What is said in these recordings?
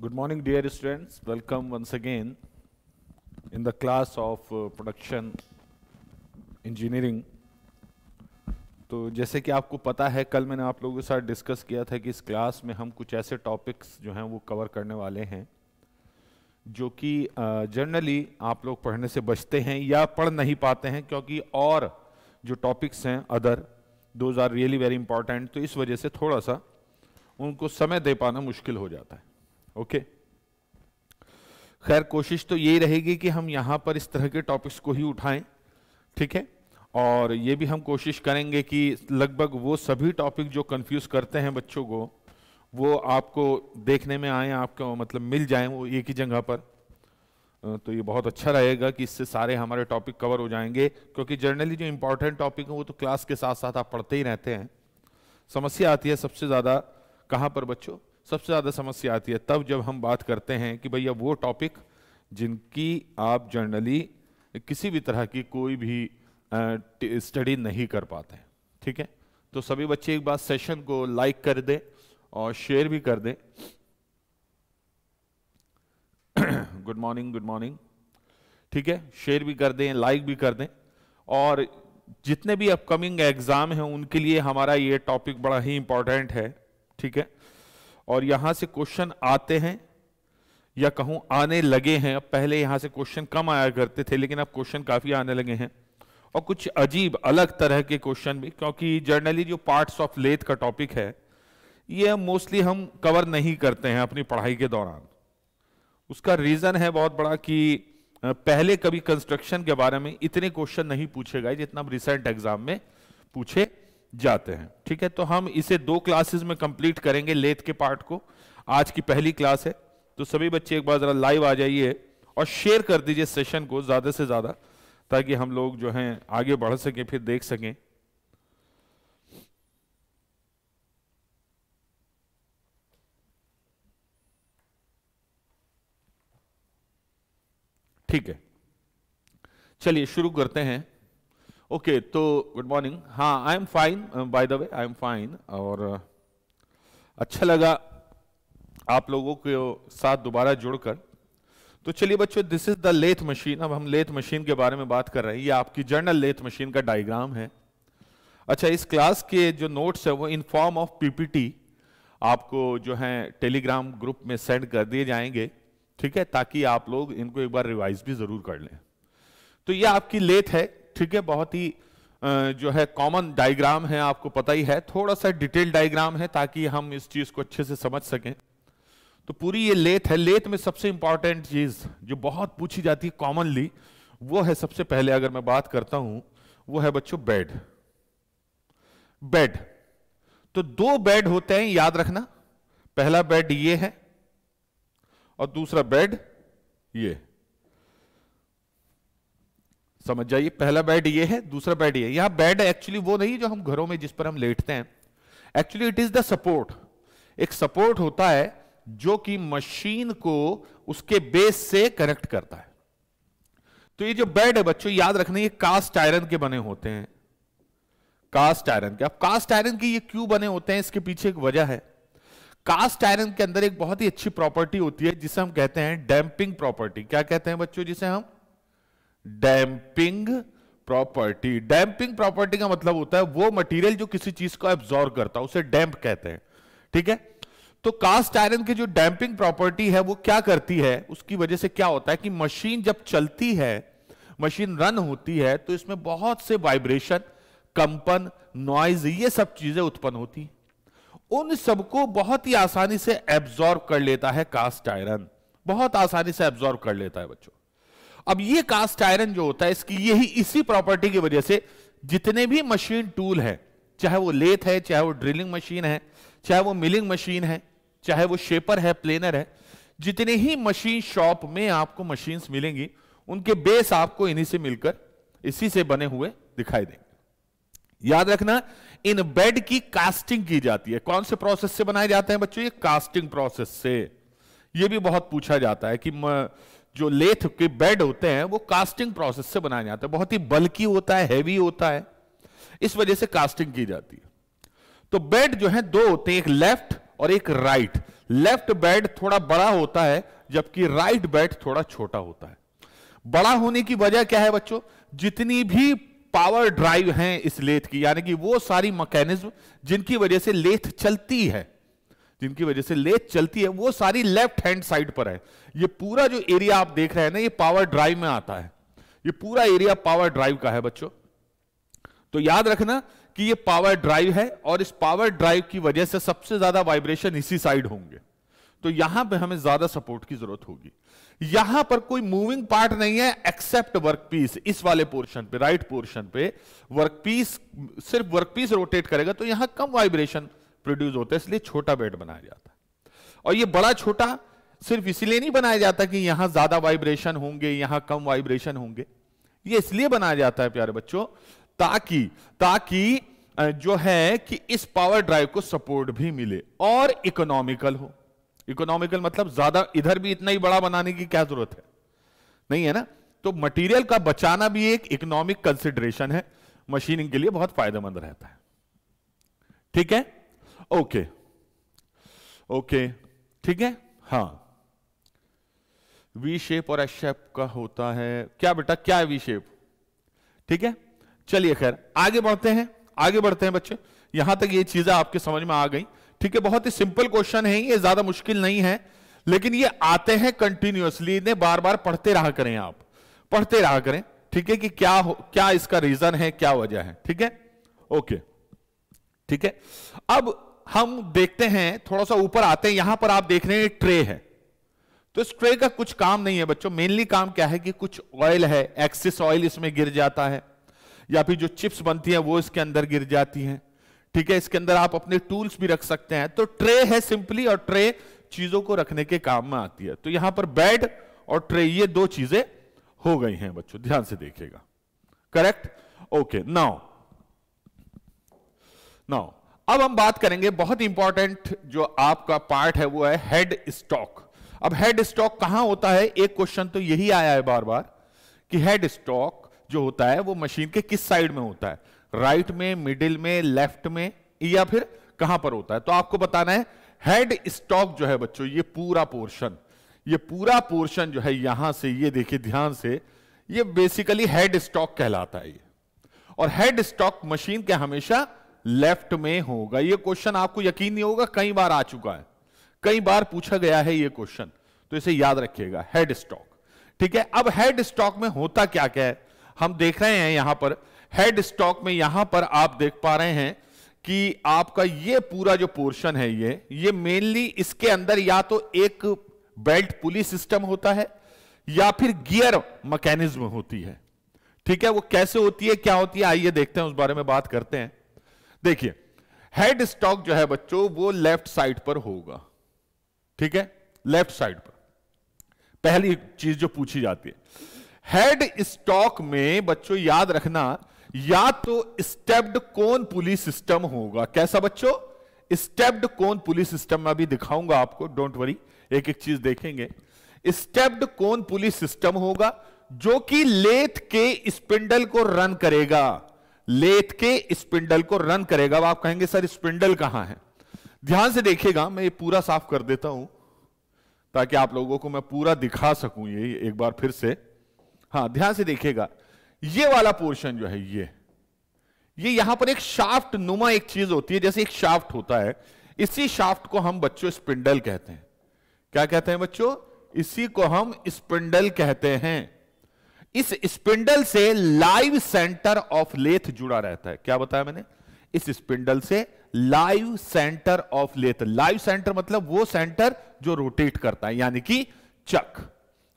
Good morning, dear students. Welcome once again in the class of uh, production engineering तो जैसे कि आपको पता है कल मैंने आप लोगों के साथ डिस्कस किया था कि इस क्लास में हम कुछ ऐसे टॉपिक्स जो हैं वो कवर करने वाले हैं जो कि जनरली आप लोग पढ़ने से बचते हैं या पढ़ नहीं पाते हैं क्योंकि और जो टॉपिक्स हैं other those are really very important तो इस वजह से थोड़ा सा उनको समय दे पाना मुश्किल हो जाता है ओके खैर कोशिश तो यही रहेगी कि हम यहां पर इस तरह के टॉपिक्स को ही उठाएं ठीक है और ये भी हम कोशिश करेंगे कि लगभग वो सभी टॉपिक जो कंफ्यूज करते हैं बच्चों को वो आपको देखने में आए आपको मतलब मिल जाए वो एक ही जगह पर तो ये बहुत अच्छा रहेगा कि इससे सारे हमारे टॉपिक कवर हो जाएंगे क्योंकि जनरली जो इंपॉर्टेंट टॉपिक हैं वो तो क्लास के साथ साथ आप पढ़ते ही रहते हैं समस्या आती है सबसे ज़्यादा कहाँ पर बच्चों सबसे ज़्यादा समस्या आती है तब जब हम बात करते हैं कि भैया वो टॉपिक जिनकी आप जनरली किसी भी तरह की कोई भी स्टडी नहीं कर पाते हैं ठीक है तो सभी बच्चे एक बार सेशन को लाइक कर दें और शेयर भी कर दें गुड मॉर्निंग गुड मॉर्निंग ठीक है शेयर भी कर दें लाइक भी कर दें और जितने भी अपकमिंग एग्जाम हैं उनके लिए हमारा ये टॉपिक बड़ा ही इंपॉर्टेंट है ठीक है और यहां से क्वेश्चन आते हैं या कहूं आने लगे हैं अब पहले यहां से क्वेश्चन कम आया करते थे लेकिन अब क्वेश्चन काफी आने लगे हैं और कुछ अजीब अलग तरह के क्वेश्चन भी क्योंकि जर्नली जो पार्ट्स ऑफ लेथ का टॉपिक है ये मोस्टली हम कवर नहीं करते हैं अपनी पढ़ाई के दौरान उसका रीज़न है बहुत बड़ा कि पहले कभी कंस्ट्रक्शन के बारे में इतने क्वेश्चन नहीं पूछे गए जितना रिसेंट एग्जाम में पूछे जाते हैं ठीक है तो हम इसे दो क्लासेस में कंप्लीट करेंगे लेथ के पार्ट को आज की पहली क्लास है तो सभी बच्चे एक बार जरा लाइव आ जाइए और शेयर कर दीजिए सेशन को ज्यादा से ज्यादा ताकि हम लोग जो हैं आगे बढ़ सकें फिर देख सकें ठीक है चलिए शुरू करते हैं ओके तो गुड मॉर्निंग हाँ I am fine by the way I am fine और uh, अच्छा लगा आप लोगों के साथ दोबारा जुड़कर तो चलिए बच्चों this is the lathe machine अब हम लेथ मशीन के बारे में बात कर रहे हैं ये आपकी जर्नल लेथ मशीन का डायग्राम है अच्छा इस क्लास के जो नोट्स है वो इन फॉर्म ऑफ पीपीटी आपको जो है टेलीग्राम ग्रुप में सेंड कर दिए जाएंगे ठीक है ताकि आप लोग इनको एक बार रिवाइज भी जरूर कर लें तो ये आपकी लेथ है ठीक है बहुत ही जो है कॉमन डायग्राम है आपको पता ही है थोड़ा सा डिटेल डायग्राम है ताकि हम इस चीज को अच्छे से समझ सकें तो पूरी ये लेथ है लेथ में सबसे इंपॉर्टेंट चीज जो बहुत पूछी जाती है कॉमनली वो है सबसे पहले अगर मैं बात करता हूं वो है बच्चों बेड बेड तो दो बेड होते हैं याद रखना पहला बेड ये है और दूसरा बेड ये समझ जाइए पहला बेड ये है दूसरा बेड ये यहां बेड एक्चुअली वो नहीं जो हम घरों में जिस पर हम लेटते हैं actually it is the support एक सपोर्ट होता है जो कि मशीन को उसके बेस से कनेक्ट करता है तो ये जो बेड है बच्चों याद रखना ये कास्ट आयरन के बने होते हैं कास्ट आयरन के अब कास्ट आयरन के ये क्यों बने होते हैं इसके पीछे एक वजह है कास्ट आयरन के अंदर एक बहुत ही अच्छी प्रॉपर्टी होती है जिसे हम कहते हैं डैम्पिंग प्रॉपर्टी क्या कहते हैं बच्चों जिसे हम डैम्पिंग प्रॉपर्टी डैम्पिंग प्रॉपर्टी का मतलब होता है वो मटेरियल जो किसी चीज को एब्जॉर्व करता है उसे डैम्प कहते हैं ठीक है तो कास्ट आयरन की जो डैम्पिंग प्रॉपर्टी है वो क्या करती है उसकी वजह से क्या होता है कि मशीन जब चलती है मशीन रन होती है तो इसमें बहुत से वाइब्रेशन कंपन नॉइज ये सब चीजें उत्पन्न होती उन सबको बहुत ही आसानी से एब्जॉर्ब कर लेता है कास्ट आयरन बहुत आसानी से एब्जॉर्ब कर लेता है बच्चों अब ये कास्ट आयरन जो होता है इसकी यही इसी प्रॉपर्टी की वजह से जितने भी मशीन टूल है चाहे वो लेथ है चाहे वो ड्रिलिंग मशीन है चाहे वो मिलिंग मशीन है चाहे वो शेपर है प्लेनर है जितने ही मशीन शॉप में आपको मशीन मिलेंगी उनके बेस आपको इन्हीं से मिलकर इसी से बने हुए दिखाई देंगे याद रखना इन बेड की कास्टिंग की जाती है कौन से प्रोसेस से बनाए जाते हैं बच्चों ये कास्टिंग प्रोसेस से ये भी बहुत पूछा जाता है कि म, जो लेथ के बेड होते हैं वो कास्टिंग प्रोसेस से बनाए जाते हैं बहुत ही बल्कि होता है हैवी होता है इस वजह से कास्टिंग की जाती है तो बेड जो है दो होते हैं एक लेफ्ट और एक राइट लेफ्ट बेड थोड़ा बड़ा होता है जबकि राइट बेड थोड़ा छोटा होता है बड़ा होने की वजह क्या है बच्चों जितनी भी पावर ड्राइव है इस लेथ की यानी कि वो सारी मैकेनिज्म जिनकी वजह से लेथ चलती है जिनकी वजह से लेथ चलती है वो सारी लेफ्ट हैंड साइड पर है ये पूरा जो एरिया आप देख रहे हैं ना ये पावर ड्राइव में आता है ये पूरा एरिया पावर ड्राइव का है बच्चों तो याद रखना कि ये पावर ड्राइव है और इस पावर ड्राइव की वजह से सबसे ज्यादा वाइब्रेशन इसी साइड होंगे तो यहां पे हमें ज्यादा सपोर्ट की जरूरत होगी यहां पर कोई मूविंग पार्ट नहीं है एक्सेप्ट वर्कपीस इस वाले पोर्शन पे राइट पोर्शन पे वर्कपीस सिर्फ वर्कपीस रोटेट करेगा तो यहां कम वाइब्रेशन प्रोड्यूस होता है इसलिए छोटा बेड बनाया जाता है और ये बड़ा छोटा सिर्फ इसीलिए नहीं बनाया जाता कि यहां ज्यादा वाइब्रेशन होंगे यहां कम वाइब्रेशन होंगे ये इसलिए बनाया जाता है प्यारे बच्चों ताकि ताकि जो है कि इस पावर ड्राइव को सपोर्ट भी मिले और इकोनॉमिकल हो इकोनॉमिकल मतलब ज्यादा इधर भी इतना ही बड़ा बनाने की क्या जरूरत है नहीं है ना तो मटेरियल का बचाना भी एक इकोनॉमिक कंसिडरेशन है मशीनिंग के लिए बहुत फायदेमंद रहता है ठीक है ओके ओके ठीक है हाँ वी शेप और एस शेप का होता है क्या बेटा क्या है वी शेप ठीक है चलिए खैर आगे बढ़ते हैं आगे बढ़ते हैं बच्चे यहां तक ये चीजें आपके समझ में आ गई ठीक है बहुत ही सिंपल क्वेश्चन है ये ज्यादा मुश्किल नहीं है लेकिन ये आते हैं कंटिन्यूसली इन्हें बार बार पढ़ते रहा करें आप पढ़ते रहा करें ठीक है कि क्या हो क्या इसका रीजन है क्या वजह है ठीक है ओके ठीक है अब हम देखते हैं थोड़ा सा ऊपर आते हैं यहां पर आप देख रहे हैं ट्रे है तो इस ट्रे का कुछ काम नहीं है बच्चों मेनली काम क्या है कि कुछ ऑयल है एक्सिस ऑयल इसमें गिर जाता है या फिर जो चिप्स बनती है वो इसके अंदर गिर जाती है ठीक है इसके अंदर आप अपने टूल्स भी रख सकते हैं तो ट्रे है सिंपली और ट्रे चीजों को रखने के काम में आती है तो यहां पर बेड और ट्रे ये दो चीजें हो गई हैं बच्चों ध्यान से देखिएगा करेक्ट ओके नाउ नाउ अब हम बात करेंगे बहुत इंपॉर्टेंट जो आपका पार्ट है वो है हेड स्टॉक अब हेड स्टॉक कहां होता है एक क्वेश्चन तो यही आया है बार बार कि हेड स्टॉक जो होता है वो मशीन के किस साइड में होता है राइट right में मिडिल में लेफ्ट में या फिर कहां पर होता है तो आपको बताना है हेड स्टॉक जो है बच्चों ये पूरा पोर्शन ये पूरा पोर्शन जो है यहां से ये देखिए ध्यान से ये बेसिकली हेड स्टॉक कहलाता है ये और हेड स्टॉक मशीन के हमेशा लेफ्ट में होगा यह क्वेश्चन आपको यकीन नहीं होगा कई बार आ चुका है कई बार पूछा गया है यह क्वेश्चन तो इसे याद रखिएगा हेड स्टॉक ठीक है अब हेड स्टॉक में होता क्या क्या है हम देख रहे हैं यहां पर हेड स्टॉक में यहां पर आप देख पा रहे हैं कि आपका ये पूरा जो पोर्शन है ये ये मेनली इसके अंदर या तो एक बेल्ट पुली सिस्टम होता है या फिर गियर मैकेनिज्म होती है ठीक है वो कैसे होती है क्या होती है आइए देखते हैं उस बारे में बात करते हैं देखिए हेड स्टॉक जो है बच्चों वो लेफ्ट साइड पर होगा ठीक है लेफ्ट साइड पर पहली चीज जो पूछी जाती है हेड स्टॉक में बच्चों याद रखना या तो स्टेप्ड कोन पुलिस सिस्टम होगा कैसा बच्चों स्टेप्ड कोन पुलिस सिस्टम में अभी दिखाऊंगा आपको डोंट वरी एक एक चीज देखेंगे स्टेप्ड कोन पुलिस सिस्टम होगा जो कि लेथ के स्पिंडल को रन करेगा लेथ के स्पिंडल को रन करेगा आप कहेंगे सर स्पिंडल कहां है ध्यान से देखिएगा मैं ये पूरा साफ कर देता हूं ताकि आप लोगों को मैं पूरा दिखा सकूं ये एक बार फिर से हाँ ध्यान से देखिएगा ये वाला पोर्शन जो है ये ये यहां पर एक शाफ्ट नुमा एक चीज होती है जैसे एक शाफ्ट होता है इसी शाफ्ट को हम बच्चों स्पिंडल कहते हैं क्या कहते हैं बच्चों इसी को हम स्पिंडल कहते हैं इस स्पिंडल से लाइव सेंटर ऑफ लेथ जुड़ा रहता है क्या बताया मैंने इस स्पिंडल से live centre of lathe live centre मतलब वो सेंटर जो रोटेट करता है यानी कि चक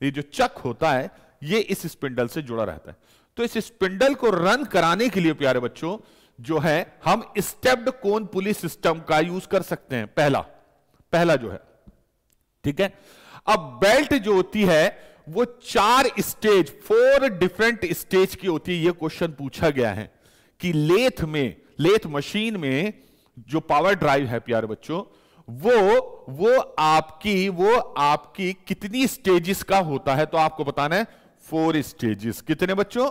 ये जो चक होता है ये इस स्पिंडल से जुड़ा रहता है तो इस स्पिंडल को रन कराने के लिए प्यारे बच्चों जो है हम स्टेप्ड कोन पुलिस सिस्टम का यूज कर सकते हैं पहला पहला जो है ठीक है अब बेल्ट जो होती है वो चार स्टेज फोर डिफरेंट स्टेज की होती है ये क्वेश्चन पूछा गया है कि लेथ में लेथ मशीन में जो पावर ड्राइव है प्यारे बच्चों वो वो आपकी वो आपकी कितनी स्टेजेस का होता है तो आपको बताना है फोर स्टेजेस कितने बच्चों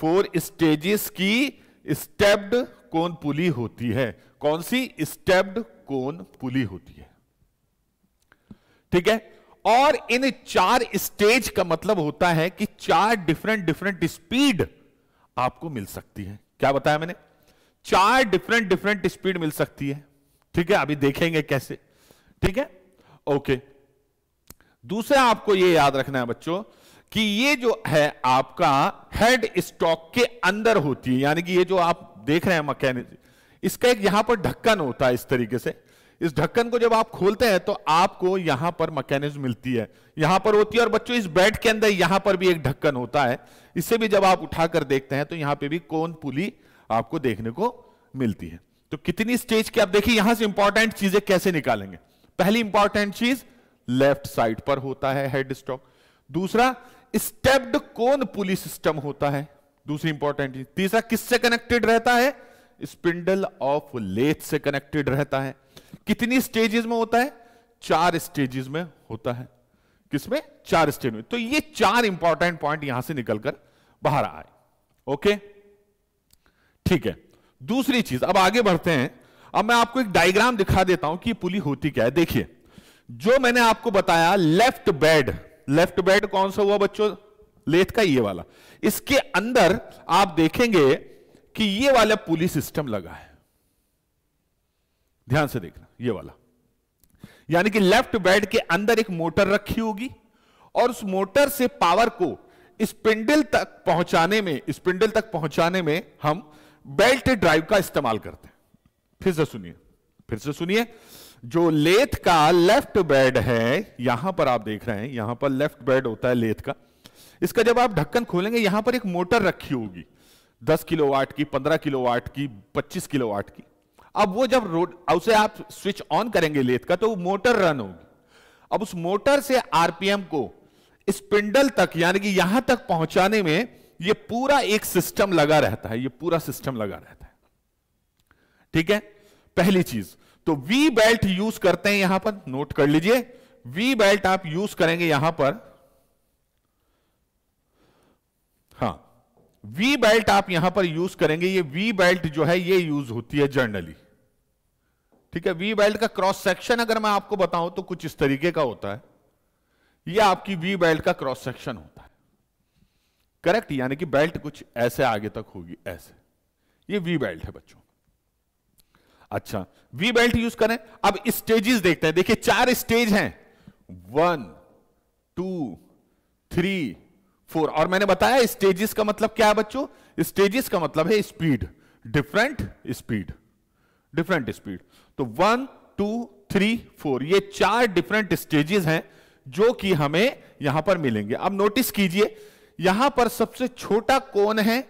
फोर स्टेजेस की स्टेप्ड कोन पुली होती है कौन सी स्टेप्ड कोन पुली होती है ठीक है और इन चार स्टेज का मतलब होता है कि चार डिफरेंट डिफरेंट स्पीड आपको मिल सकती है क्या बताया मैंने चार डिफरेंट डिफरेंट स्पीड मिल सकती है ठीक है अभी देखेंगे कैसे ठीक है ओके दूसरा आपको यह याद रखना है बच्चों कि ये जो है आपका हेड स्टॉक के अंदर होती है यानी कि ये जो आप देख रहे हैं मकैनिक इसका एक यहां पर ढक्कन होता है इस तरीके से इस ढक्कन को जब आप खोलते हैं तो आपको यहां पर मैकेनिज्म मिलती है यहां पर होती है और बच्चों इस बेड के अंदर यहां पर भी एक ढक्कन होता है इसे भी जब आप उठाकर देखते हैं तो यहां पे भी कौन पुली आपको देखने को मिलती है तो कितनी स्टेज की आप देखिए यहां से इंपॉर्टेंट चीजें कैसे निकालेंगे पहली इंपॉर्टेंट चीज लेफ्ट साइड पर होता है हेड स्टॉक दूसरा स्टेप्ड कोन पुली सिस्टम होता है दूसरी इंपॉर्टेंट चीज तीसरा किससे कनेक्टेड रहता है स्पिंडल ऑफ लेथ से कनेक्टेड रहता है कितनी स्टेजेस में होता है चार स्टेजेस में होता है किसमें चार स्टेज में तो ये चार इंपॉर्टेंट पॉइंट यहां से निकलकर बाहर आए ओके ठीक है दूसरी चीज अब आगे बढ़ते हैं अब मैं आपको एक डायग्राम दिखा देता हूं कि पुली होती क्या है देखिए जो मैंने आपको बताया लेफ्ट बेड लेफ्ट बेड कौन सा हुआ बच्चों लेथ का ये वाला इसके अंदर आप देखेंगे कि ये वाला पुली सिस्टम लगा है ध्यान से देखना ये वाला यानी कि लेफ्ट बेड के अंदर एक मोटर रखी होगी और उस मोटर से पावर को स्पिंडल तक पहुंचाने में स्पिंडल तक पहुंचाने में हम बेल्ट ड्राइव का इस्तेमाल करते हैं फिर से सुनिए फिर से सुनिए जो लेथ का लेफ्ट बेड है यहां पर आप देख रहे हैं यहां पर लेफ्ट बेड होता है लेथ का इसका जब आप ढक्कन खोलेंगे यहां पर एक मोटर रखी होगी 10 किलोवाट की 15 किलोवाट की 25 किलोवाट की अब वो जब रोड उसे आप स्विच ऑन करेंगे लेथ का तो मोटर रन होगी अब उस मोटर से आरपीएम को स्पिंडल तक यानी कि यहां तक पहुंचाने में ये पूरा एक सिस्टम लगा रहता है ये पूरा सिस्टम लगा रहता है ठीक है पहली चीज तो वी बेल्ट यूज करते हैं यहां पर नोट कर लीजिए वी बेल्ट आप यूज करेंगे यहां पर हा वी बेल्ट आप यहां पर यूज करेंगे ये वी बेल्ट जो है ये यूज होती है जर्नली ठीक है वी बेल्ट का क्रॉस सेक्शन अगर मैं आपको बताऊं तो कुछ इस तरीके का होता है ये आपकी वी बेल्ट का क्रॉस सेक्शन होता है करेक्ट यानी कि बेल्ट कुछ ऐसे आगे तक होगी ऐसे ये वी बेल्ट है बच्चों अच्छा वी बेल्ट यूज करें अब स्टेजेस देखते हैं देखिए चार स्टेज हैं वन टू थ्री फोर और मैंने बताया स्टेजेस का मतलब क्या है बच्चों स्टेजेस का मतलब है speed different speed different speed तो वन टू थ्री फोर ये चार डिफरेंट स्टेजेस हैं जो कि हमें यहां पर मिलेंगे अब नोटिस कीजिए यहां पर सबसे छोटा कोन है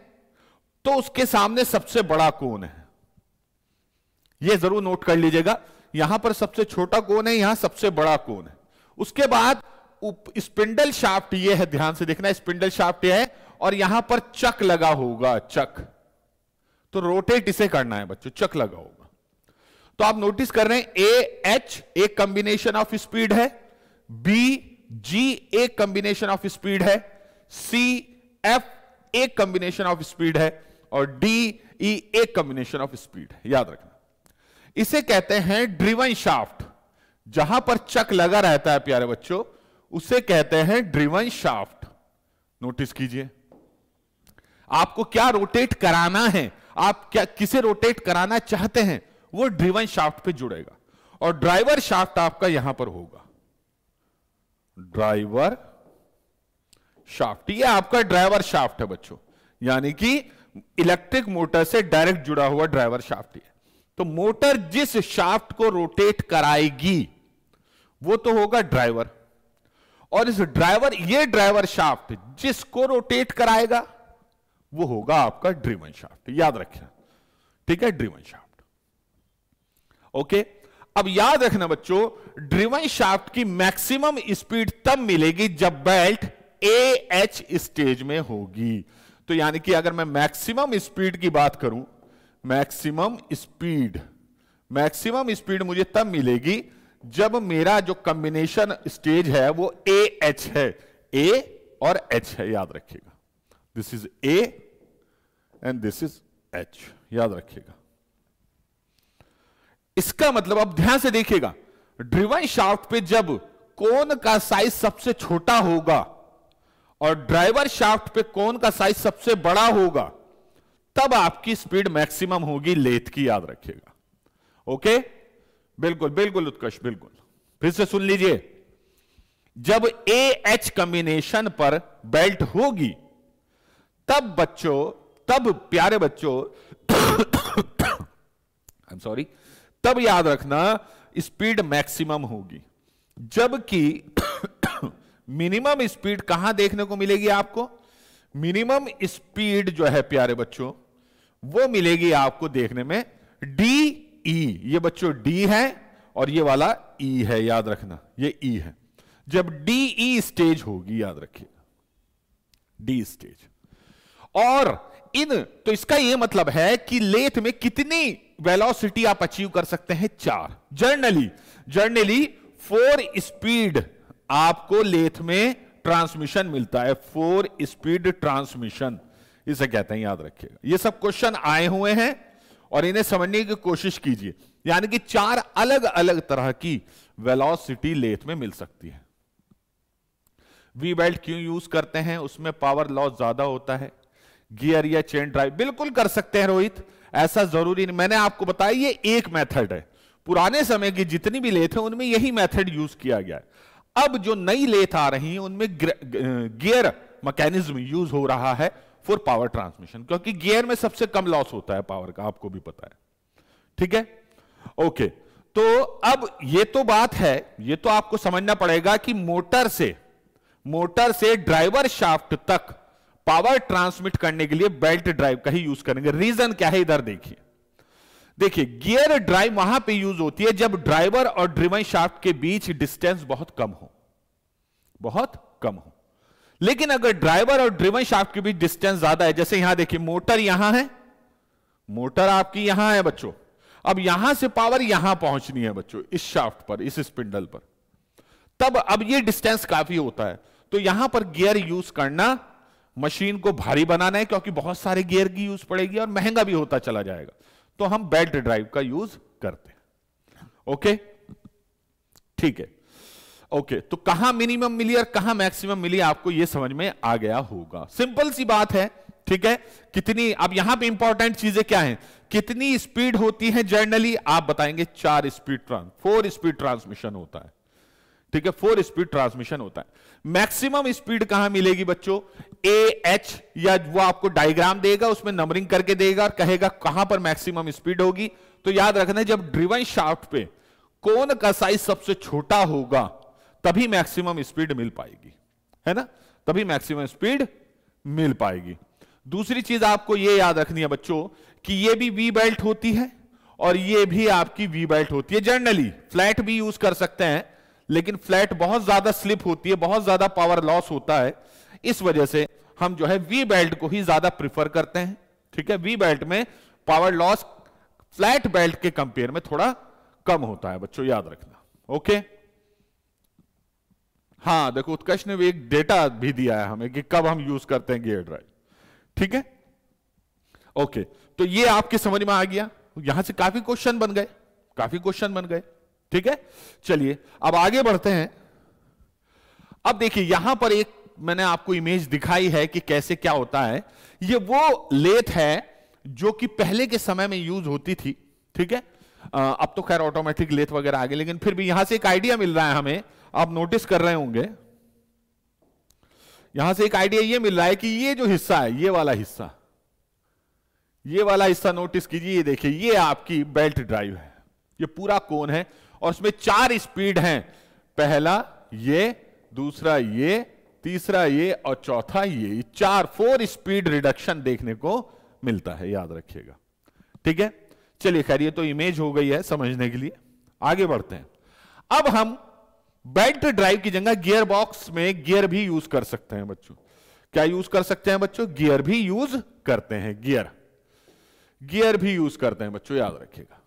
तो उसके सामने सबसे बड़ा कौन है यह जरूर नोट कर लीजिएगा यहां पर सबसे छोटा कौन है यहां सबसे बड़ा कौन है उसके बाद स्पिंडल शाफ्ट ये है ध्यान से देखना स्पिंडल शाफ्ट है और यहां पर चक लगा होगा चक तो रोटेट इसे करना है बच्चों चक लगा होगा तो आप नोटिस कर रहे हैं ए एच एक कंबिनेशन ऑफ स्पीड है बी जी एक कंबिनेशन ऑफ स्पीड है सी एफ एक कंबिनेशन ऑफ स्पीड है और डी ई e, एक कंबिनेशन ऑफ स्पीड है याद रखना इसे कहते हैं ड्रिवन शाफ्ट जहां पर चक लगा रहता है प्यारे बच्चों उसे कहते हैं ड्रिवन शाफ्ट नोटिस कीजिए आपको क्या रोटेट कराना है आप क्या किसे रोटेट कराना चाहते हैं वो ड्रिवन शाफ्ट पे जुड़ेगा और ड्राइवर शाफ्ट आपका यहां पर होगा ड्राइवर शाफ्ट ये आपका ड्राइवर शाफ्ट है बच्चों यानी कि इलेक्ट्रिक मोटर से डायरेक्ट जुड़ा हुआ ड्राइवर शाफ्ट है तो मोटर जिस शाफ्ट को रोटेट कराएगी वो तो होगा ड्राइवर और इस ड्राइवर ये ड्राइवर शाफ्ट जिसको रोटेट कराएगा वो होगा आपका ड्रीवन शाफ्ट याद रखना ठीक है ड्रीवन शाफ्ट ओके अब याद रखना बच्चों ड्रिवन शाफ्ट की मैक्सिमम स्पीड तब मिलेगी जब बेल्ट ए एच स्टेज में होगी तो यानी कि अगर मैं मैक्सिमम स्पीड की बात करूं मैक्सिमम स्पीड मैक्सिमम स्पीड मुझे तब मिलेगी जब मेरा जो कॉम्बिनेशन स्टेज है वो ए एच है ए और एच है याद रखिएगा this is A and this is H याद रखिएगा इसका मतलब अब ध्यान से देखिएगा ड्रिवन शाफ्ट पे जब कोन का साइज सबसे छोटा होगा और ड्राइवर शाफ्ट पे कोन का साइज सबसे बड़ा होगा तब आपकी स्पीड मैक्सिमम होगी लेथ की याद रखिएगा ओके बिल्कुल बिल्कुल उत्कर्ष बिल्कुल फिर से सुन लीजिए जब ए एच कॉम्बिनेशन पर बेल्ट होगी तब बच्चों तब प्यारे बच्चों आई एम सॉरी तब याद रखना स्पीड मैक्सिमम होगी जबकि मिनिमम स्पीड कहां देखने को मिलेगी आपको मिनिमम स्पीड जो है प्यारे बच्चों वो मिलेगी आपको देखने में डी ई e। ये बच्चों डी है और ये वाला ई e है याद रखना ये ई e है जब डी ई स्टेज होगी याद रखिए डी स्टेज और इन तो इसका यह मतलब है कि लेथ में कितनी वेलोसिटी आप अचीव कर सकते हैं चार जर्नली जर्नली फोर स्पीड आपको लेथ में ट्रांसमिशन मिलता है फोर स्पीड ट्रांसमिशन इसे कहते हैं याद रखिएगा ये सब क्वेश्चन आए हुए हैं और इन्हें समझने की कोशिश कीजिए यानी कि चार अलग अलग तरह की वेलोसिटी लेथ में मिल सकती है वी बेल्ट क्यों यूज करते हैं उसमें पावर लॉस ज्यादा होता है गियर या चेन ड्राइव बिल्कुल कर सकते हैं रोहित ऐसा जरूरी नहीं मैंने आपको बताया ये एक मेथड है पुराने समय की जितनी भी लेथ है उनमें यही मेथड यूज किया गया है अब जो नई लेथ आ रही है उनमें गियर मैकेनिज्म यूज हो रहा है फॉर पावर ट्रांसमिशन क्योंकि गियर में सबसे कम लॉस होता है पावर का आपको भी पता है ठीक है ओके तो अब ये तो बात है ये तो आपको समझना पड़ेगा कि मोटर से मोटर से ड्राइवर शाफ्ट तक पावर ट्रांसमिट करने के लिए बेल्ट ड्राइव का ही यूज करेंगे रीजन क्या है इधर देखिए देखिए गियर ड्राइव वहां पे यूज होती है जब ड्राइवर और ड्रिवन शाफ्ट के बीच डिस्टेंस बहुत कम हो बहुत कम हो लेकिन अगर ड्राइवर और ड्रिवन शाफ्ट के बीच डिस्टेंस ज्यादा है जैसे यहां देखिए मोटर यहां है मोटर आपकी यहां है बच्चों अब यहां से पावर यहां पहुंचनी है बच्चों इस शाफ्ट पर इस स्पिंडल पर तब अब ये डिस्टेंस काफी होता है तो यहां पर गियर यूज करना मशीन को भारी बनाना है क्योंकि बहुत सारे गियर की यूज पड़ेगी और महंगा भी होता चला जाएगा तो हम बेल्ट ड्राइव का यूज करते हैं ओके ठीक है ओके तो कहां मिनिमम मिली और कहां मैक्सिमम मिली आपको यह समझ में आ गया होगा सिंपल सी बात है ठीक है कितनी अब यहां पे इंपॉर्टेंट चीजें क्या हैं कितनी स्पीड होती है जर्नली आप बताएंगे चार speed trans four speed transmission होता है ठीक है फोर स्पीड ट्रांसमिशन होता है मैक्सिमम स्पीड कहां मिलेगी बच्चों ए एच या वो आपको डायग्राम देगा उसमें नंबरिंग करके देगा और कहेगा कहां पर मैक्सिमम स्पीड होगी तो याद रखना जब ड्रिवन शाफ्ट पे कौन का साइज सबसे छोटा होगा तभी मैक्सिमम स्पीड मिल पाएगी है ना तभी मैक्सिमम स्पीड मिल पाएगी दूसरी चीज आपको यह याद रखनी है बच्चों कि यह भी वी बेल्ट होती है और यह भी आपकी वी बेल्ट होती है जनरली फ्लैट भी यूज कर सकते हैं लेकिन फ्लैट बहुत ज्यादा स्लिप होती है बहुत ज्यादा पावर लॉस होता है इस वजह से हम जो है वी बेल्ट को ही ज्यादा प्रिफर करते हैं ठीक है वी बेल्ट में पावर लॉस फ्लैट बेल्ट के कंपेयर में थोड़ा कम होता है बच्चों याद रखना ओके हाँ देखो उत्कर्ष ने भी एक डेटा भी दिया है हमें कि कब हम यूज करते हैं गियर ड्राइव ठीक है ओके तो ये आपके समझ में आ गया यहां से काफी क्वेश्चन बन गए काफी क्वेश्चन बन गए ठीक है चलिए अब आगे बढ़ते हैं अब देखिए यहां पर एक मैंने आपको इमेज दिखाई है कि कैसे क्या होता है ये वो लेथ है जो कि पहले के समय में यूज होती थी ठीक है अब तो खैर ऑटोमेटिक लेथ वगैरह आ गई लेकिन फिर भी यहां से एक आइडिया मिल रहा है हमें आप नोटिस कर रहे होंगे यहां से एक आइडिया ये मिल रहा है कि ये जो हिस्सा है ये वाला हिस्सा ये वाला हिस्सा नोटिस कीजिए ये देखिए ये आपकी बेल्ट ड्राइव है ये पूरा कोन है और उसमें चार स्पीड हैं पहला ये दूसरा ये तीसरा ये और चौथा ये चार फोर स्पीड रिडक्शन देखने को मिलता है याद रखिएगा ठीक है चलिए खैर ये तो इमेज हो गई है समझने के लिए आगे बढ़ते हैं अब हम बेल्ट ड्राइव की जगह गियर बॉक्स में गियर भी यूज कर सकते हैं बच्चों क्या यूज कर सकते हैं बच्चों गियर भी यूज करते हैं गियर गियर भी यूज करते हैं बच्चों याद रखिएगा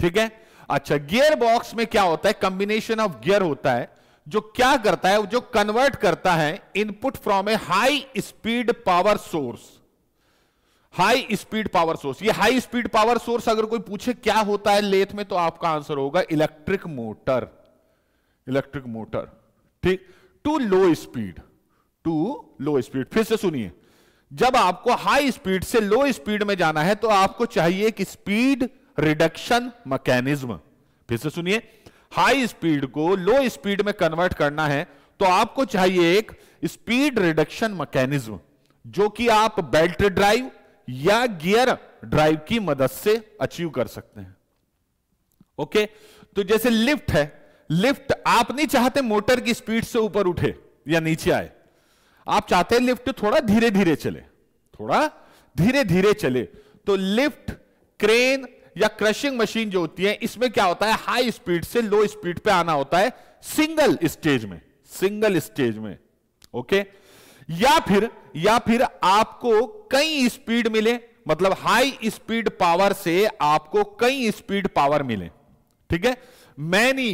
ठीक है अच्छा गियर बॉक्स में क्या होता है कॉम्बिनेशन ऑफ गियर होता है जो क्या करता है जो कन्वर्ट करता है input from a high speed power source high speed power source ये हाई स्पीड पावर सोर्स अगर कोई पूछे क्या होता है लेथ में तो आपका आंसर होगा इलेक्ट्रिक मोटर इलेक्ट्रिक मोटर ठीक to low speed to low speed फिर से सुनिए जब आपको हाई स्पीड से लो स्पीड में जाना है तो आपको चाहिए कि स्पीड रिडक्शन मैकेनिज्म फिर से सुनिए हाई स्पीड को लो स्पीड में कन्वर्ट करना है तो आपको चाहिए एक स्पीड रिडक्शन मैकेनिज्म जो कि आप बेल्ट ड्राइव या गियर ड्राइव की मदद से अचीव कर सकते हैं ओके तो जैसे लिफ्ट है लिफ्ट आप नहीं चाहते मोटर की स्पीड से ऊपर उठे या नीचे आए आप चाहते हैं लिफ्ट थोड़ा धीरे धीरे चले थोड़ा धीरे धीरे चले तो लिफ्ट क्रेन या क्रशिंग मशीन जो होती है इसमें क्या होता है हाई स्पीड से लो स्पीड पे आना होता है सिंगल स्टेज में सिंगल स्टेज में ओके या फिर या फिर आपको कई स्पीड मिले मतलब हाई स्पीड पावर से आपको कई स्पीड पावर मिले ठीक है मैनी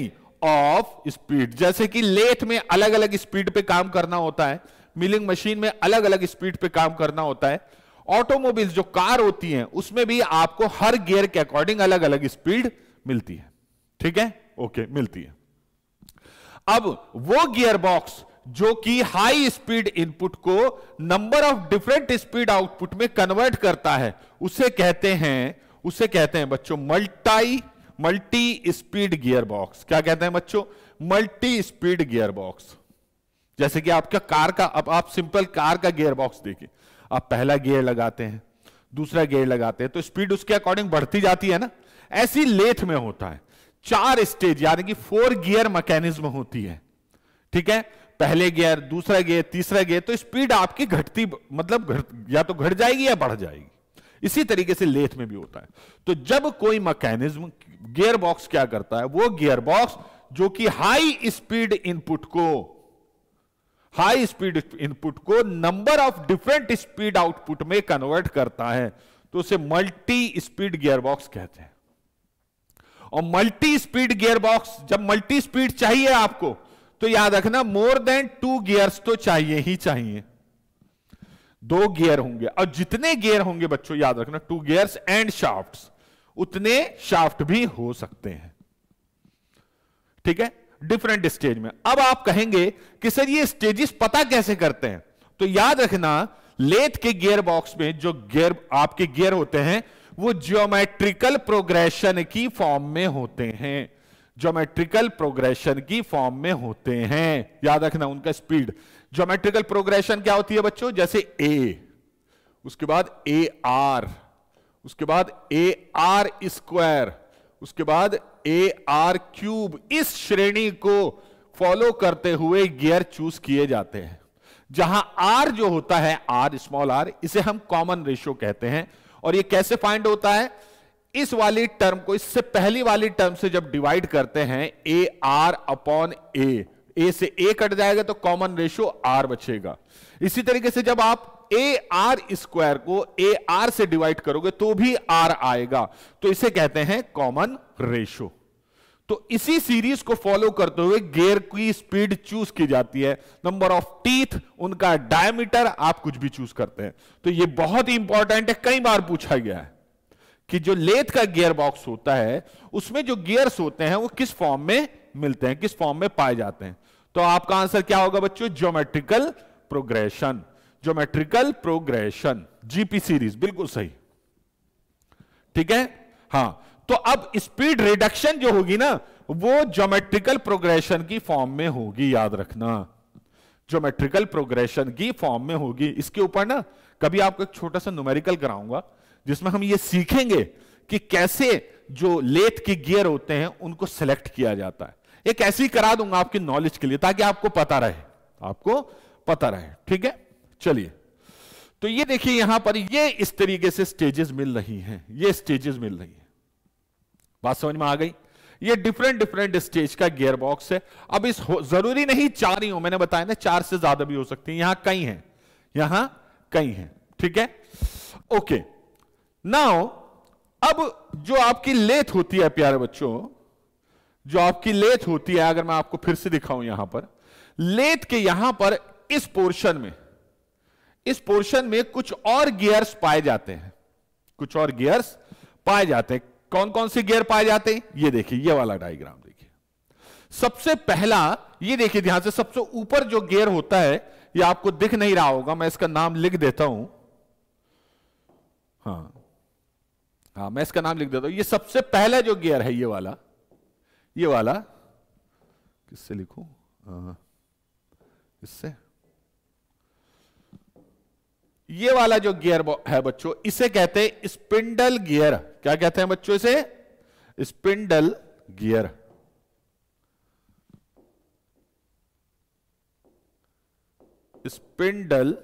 ऑफ स्पीड जैसे कि लेथ में अलग अलग स्पीड पे काम करना होता है मिलिंग मशीन में अलग अलग स्पीड पे काम करना होता है ऑटोमोबाइल जो कार होती हैं उसमें भी आपको हर गियर के अकॉर्डिंग अलग अलग स्पीड मिलती है ठीक है ओके मिलती है अब वो गियर बॉक्स जो कि हाई स्पीड इनपुट को number of different speed output में कन्वर्ट करता है उसे कहते हैं उसे कहते हैं बच्चों multi multi speed gear box क्या कहते हैं बच्चों मल्टी स्पीड गियर बॉक्स जैसे कि आपका कार का अब आप सिंपल कार का गियर बॉक्स देखिए आप पहला गियर लगाते हैं दूसरा गियर लगाते हैं तो स्पीड उसके अकॉर्डिंग बढ़ती जाती है ना ऐसी लेथ में होता है चार स्टेज यानी कि फोर गियर मैकेनिज्म होती है ठीक है पहले गियर दूसरा गियर तीसरा गियर तो स्पीड आपकी घटती मतलब घट या तो घट जाएगी या बढ़ जाएगी इसी तरीके से लेथ में भी होता है तो जब कोई मैकेनिज्म गियर बॉक्स क्या करता है वो गियर बॉक्स जो कि हाई स्पीड इनपुट को हाई स्पीड इनपुट को number of different speed output में कन्वर्ट करता है तो उसे मल्टी स्पीड गियरबॉक्स कहते हैं और मल्टी स्पीड गियरबॉक्स जब मल्टी स्पीड चाहिए आपको तो याद रखना मोर देन टू गियर्स तो चाहिए ही चाहिए दो गियर होंगे और जितने गियर होंगे बच्चों याद रखना टू गियर्स एंड शाफ्ट्स उतने शाफ्ट भी हो सकते हैं ठीक है डिफरेंट स्टेज में अब आप कहेंगे कि सर ये स्टेजेस पता कैसे करते हैं तो याद रखना लेथ के गियर बॉक्स में जो गियर आपके गियर होते हैं वो ज्योमेट्रिकल प्रोग्रेशन की फॉर्म में होते हैं ज्योमेट्रिकल प्रोग्रेशन की फॉर्म में होते हैं याद रखना उनका स्पीड ज्योमेट्रिकल प्रोग्रेशन क्या होती है बच्चों जैसे ए उसके बाद ए आर उसके बाद ए आर स्क्वायर उसके बाद ए आर क्यूब इस श्रेणी को फॉलो करते हुए गियर चूज किए जाते हैं जहां आर जो होता है आर स्मॉल आर इसे हम कॉमन रेशियो कहते हैं और ये कैसे फाइंड होता है इस वाली टर्म को इससे पहली वाली टर्म से जब डिवाइड करते हैं ए आर अपॉन ए ए से ए कट जाएगा तो कॉमन रेशियो आर बचेगा इसी तरीके से जब आप ए आर स्क्वायर को ए आर से डिवाइड करोगे तो भी आर आएगा तो इसे कहते हैं कॉमन रेशो तो इसी सीरीज को फॉलो करते हुए गेयर की स्पीड चूज की जाती है नंबर ऑफ टीथ उनका डायमीटर आप कुछ भी चूज करते हैं तो ये बहुत ही इंपॉर्टेंट है कई बार पूछा गया है कि जो लेथ का गियर बॉक्स होता है उसमें जो गियर्स होते हैं वो किस फॉर्म में मिलते हैं किस फॉर्म में पाए जाते हैं तो आपका आंसर क्या होगा बच्चों geometrical progression geometrical progression GP series बिल्कुल सही ठीक है हाँ तो अब स्पीड रिडक्शन जो होगी ना वो ज्योमेट्रिकल प्रोग्रेशन की फॉर्म में होगी याद रखना ज्योमेट्रिकल प्रोग्रेशन की फॉर्म में होगी इसके ऊपर ना कभी आपको एक छोटा सा न्यूमेरिकल कराऊंगा जिसमें हम ये सीखेंगे कि कैसे जो लेथ के गियर होते हैं उनको सिलेक्ट किया जाता है एक ऐसी करा दूंगा आपकी नॉलेज के लिए ताकि आपको पता रहे आपको पता रहे ठीक है चलिए तो ये देखिए यहां पर ये इस तरीके से स्टेजेस मिल रही हैं ये स्टेजेस मिल रही है बात समझ में आ गई ये डिफरेंट डिफरेंट स्टेज का गियर बॉक्स है अब इस जरूरी नहीं चार ही हो मैंने बताया ना चार से ज्यादा भी हो सकती है यहां कई हैं यहां कई हैं ठीक है ओके नाउ अब जो आपकी लेथ होती है प्यारे बच्चों जो आपकी लेथ होती है अगर मैं आपको फिर से दिखाऊं यहां पर लेथ के यहां पर इस पोर्शन में इस पोर्शन में कुछ और गियर्स पाए जाते हैं कुछ और गियर्स पाए जाते हैं कौन कौन से गियर पाए जाते हैं ये देखिए ये वाला डायग्राम देखिए सबसे पहला ये देखिए ध्यान से सबसे ऊपर जो गियर होता है ये आपको दिख नहीं रहा होगा मैं इसका नाम लिख देता हूं हाँ हाँ मैं इसका नाम लिख देता हूं ये सबसे पहला जो गियर है ये वाला ये वाला किससे लिखू इससे ये वाला जो गियर है बच्चों इसे कहते हैं स्पिंडल गियर क्या कहते हैं बच्चों इसे स्पिंडल गियर स्पिंडल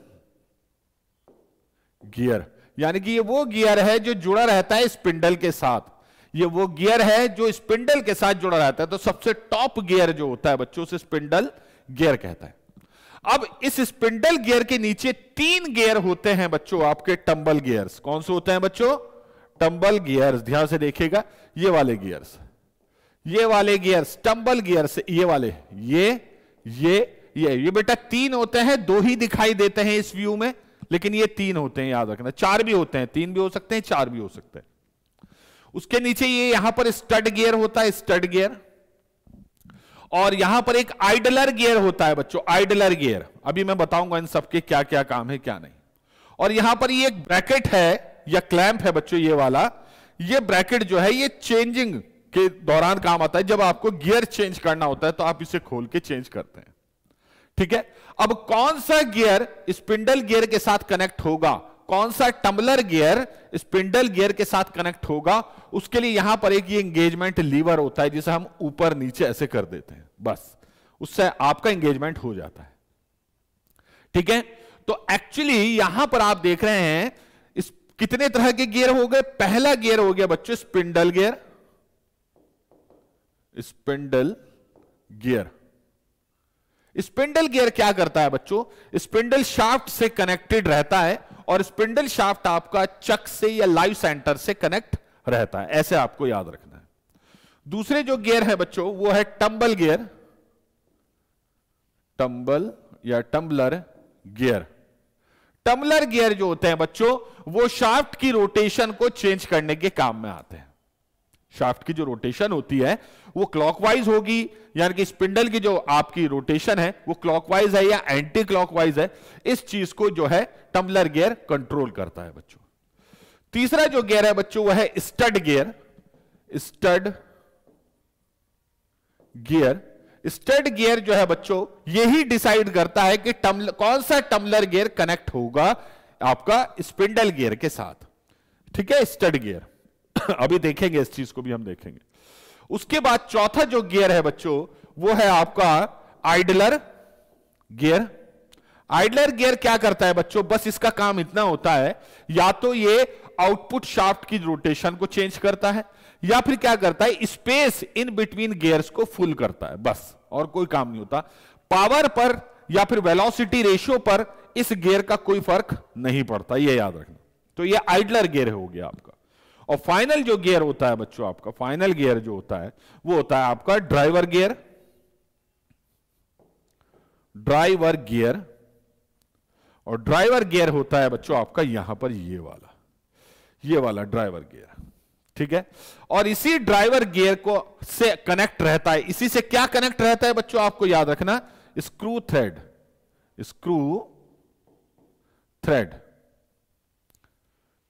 गियर यानी कि ये वो गियर है जो जुड़ा रहता है स्पिंडल के साथ ये वो गियर है जो स्पिंडल के साथ जुड़ा रहता है तो सबसे टॉप गियर जो होता है बच्चों से स्पिंडल गियर कहता है अब इस स्पिंडल गियर के नीचे तीन गियर होते हैं बच्चों आपके टंबल गियर्स कौन से होते हैं बच्चों टंबल गियर्स ध्यान से देखिएगा ये वाले गियर्स ये वाले गियर्स टंबल गियर्स ये वाले ये ये ये ये बेटा तीन होते हैं दो ही दिखाई देते हैं इस व्यू में लेकिन ये तीन होते हैं याद रखना चार भी होते हैं तीन भी हो सकते हैं चार भी हो सकते हैं उसके नीचे ये यहां पर स्टड गियर होता है स्टड गियर और यहां पर एक आइडलर गियर होता है बच्चों आइडलर गियर अभी मैं बताऊंगा इन सबके क्या क्या काम है क्या नहीं और यहां पर ये एक ब्रैकेट है या क्लैंप है बच्चों ये वाला ये ब्रैकेट जो है ये चेंजिंग के दौरान काम आता है जब आपको गियर चेंज करना होता है तो आप इसे खोल के चेंज करते हैं ठीक है अब कौन सा गियर स्पिंडल गियर के साथ कनेक्ट होगा कौन सा टम्बलर गियर स्पिंडल गियर के साथ कनेक्ट होगा उसके लिए यहां पर एक ये एंगेजमेंट लीवर होता है जिसे हम ऊपर नीचे ऐसे कर देते हैं बस उससे आपका एंगेजमेंट हो जाता है ठीक है तो एक्चुअली यहां पर आप देख रहे हैं इस कितने तरह के गियर हो गए पहला गियर हो गया बच्चों spindle gear spindle gear spindle gear क्या करता है बच्चों स्पिंडल शाफ्ट से कनेक्टेड रहता है और स्पिंडल शाफ्ट आपका चक से या लाइव सेंटर से कनेक्ट रहता है ऐसे आपको याद रखना है दूसरे जो गियर है बच्चों वो है टंबल गियर टंबल या टम्बलर गियर टम्बलर गियर जो होते हैं बच्चों वो शाफ्ट की रोटेशन को चेंज करने के काम में आते हैं शाफ्ट की जो रोटेशन होती है वो क्लॉकवाइज होगी यानी कि स्पिंडल की जो आपकी रोटेशन है वो क्लॉकवाइज है या एंटी क्लॉकवाइज है इस चीज को जो है टम्बलर गियर कंट्रोल करता है बच्चों तीसरा जो गियर है बच्चों वह है stud gear stud gear stud gear जो है बच्चों यही डिसाइड करता है कि टम्ल कौन सा टम्बलर गियर कनेक्ट होगा आपका स्पिंडल गियर के साथ ठीक है स्टड गियर अभी देखेंगे इस चीज को भी हम देखेंगे उसके बाद चौथा जो गियर है बच्चों वो है आपका आइडलर गियर आइडलर गियर क्या करता है बच्चों बस इसका काम इतना होता है या तो ये आउटपुट शाफ्ट की रोटेशन को चेंज करता है या फिर क्या करता है स्पेस इन बिटवीन गियर्स को फुल करता है बस और कोई काम नहीं होता पावर पर या फिर वेलोसिटी रेशियो पर इस गियर का कोई फर्क नहीं पड़ता यह याद रखना तो यह आइडलर गियर हो गया आपका और फाइनल जो गियर होता है बच्चों आपका फाइनल गियर जो होता है वो होता है आपका ड्राइवर गियर ड्राइवर गियर और ड्राइवर गियर होता है बच्चों आपका यहां पर ये वाला ये वाला ड्राइवर गियर ठीक है और इसी ड्राइवर गियर को से कनेक्ट रहता है इसी से क्या कनेक्ट रहता है बच्चों आपको याद रखना स्क्रू थ्रेड स्क्रू थ्रेड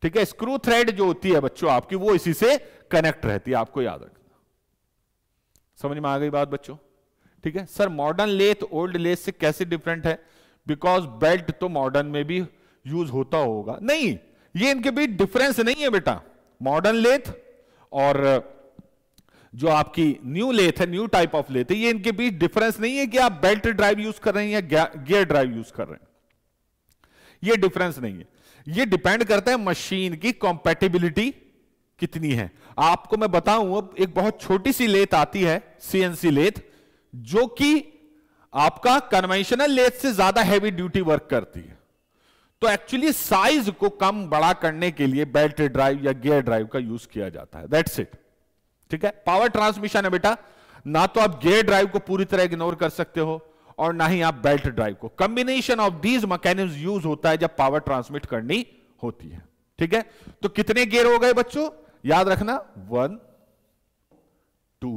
ठीक है स्क्रू थ्रेड जो होती है बच्चों आपकी वो इसी से कनेक्ट रहती है आपको याद रखना समझ में आ गई बात बच्चों ठीक है sir modern lathe old lathe से कैसे डिफरेंट है बिकॉज बेल्ट तो मॉडर्न में भी यूज होता होगा नहीं ये इनके बीच डिफरेंस नहीं है बेटा मॉडर्न लेथ और जो आपकी न्यू लेथ है न्यू टाइप ऑफ लेथ है ये इनके बीच डिफरेंस नहीं है कि आप बेल्ट ड्राइव यूज कर रहे हैं या गियर ड्राइव यूज कर रहे हैं ये डिफरेंस नहीं है ये डिपेंड करता है मशीन की कॉम्पेटिबिलिटी कितनी है आपको मैं बताऊं अब एक बहुत छोटी सी लेथ आती है सीएनसी लेथ जो कि आपका कन्वेंशनल लेथ से ज्यादा हैवी ड्यूटी वर्क करती है तो एक्चुअली साइज को कम बड़ा करने के लिए बैटरी ड्राइव या गियर ड्राइव का यूज किया जाता है दैट्स इट ठीक है पावर ट्रांसमिशन है बेटा ना तो आप गियर ड्राइव को पूरी तरह इग्नोर कर सकते हो और ना ही आप बेल्ट ड्राइव को combination of these mechanism use होता है जब पावर ट्रांसमिट करनी होती है ठीक है तो कितने गेयर हो गए बच्चों याद रखना वन टू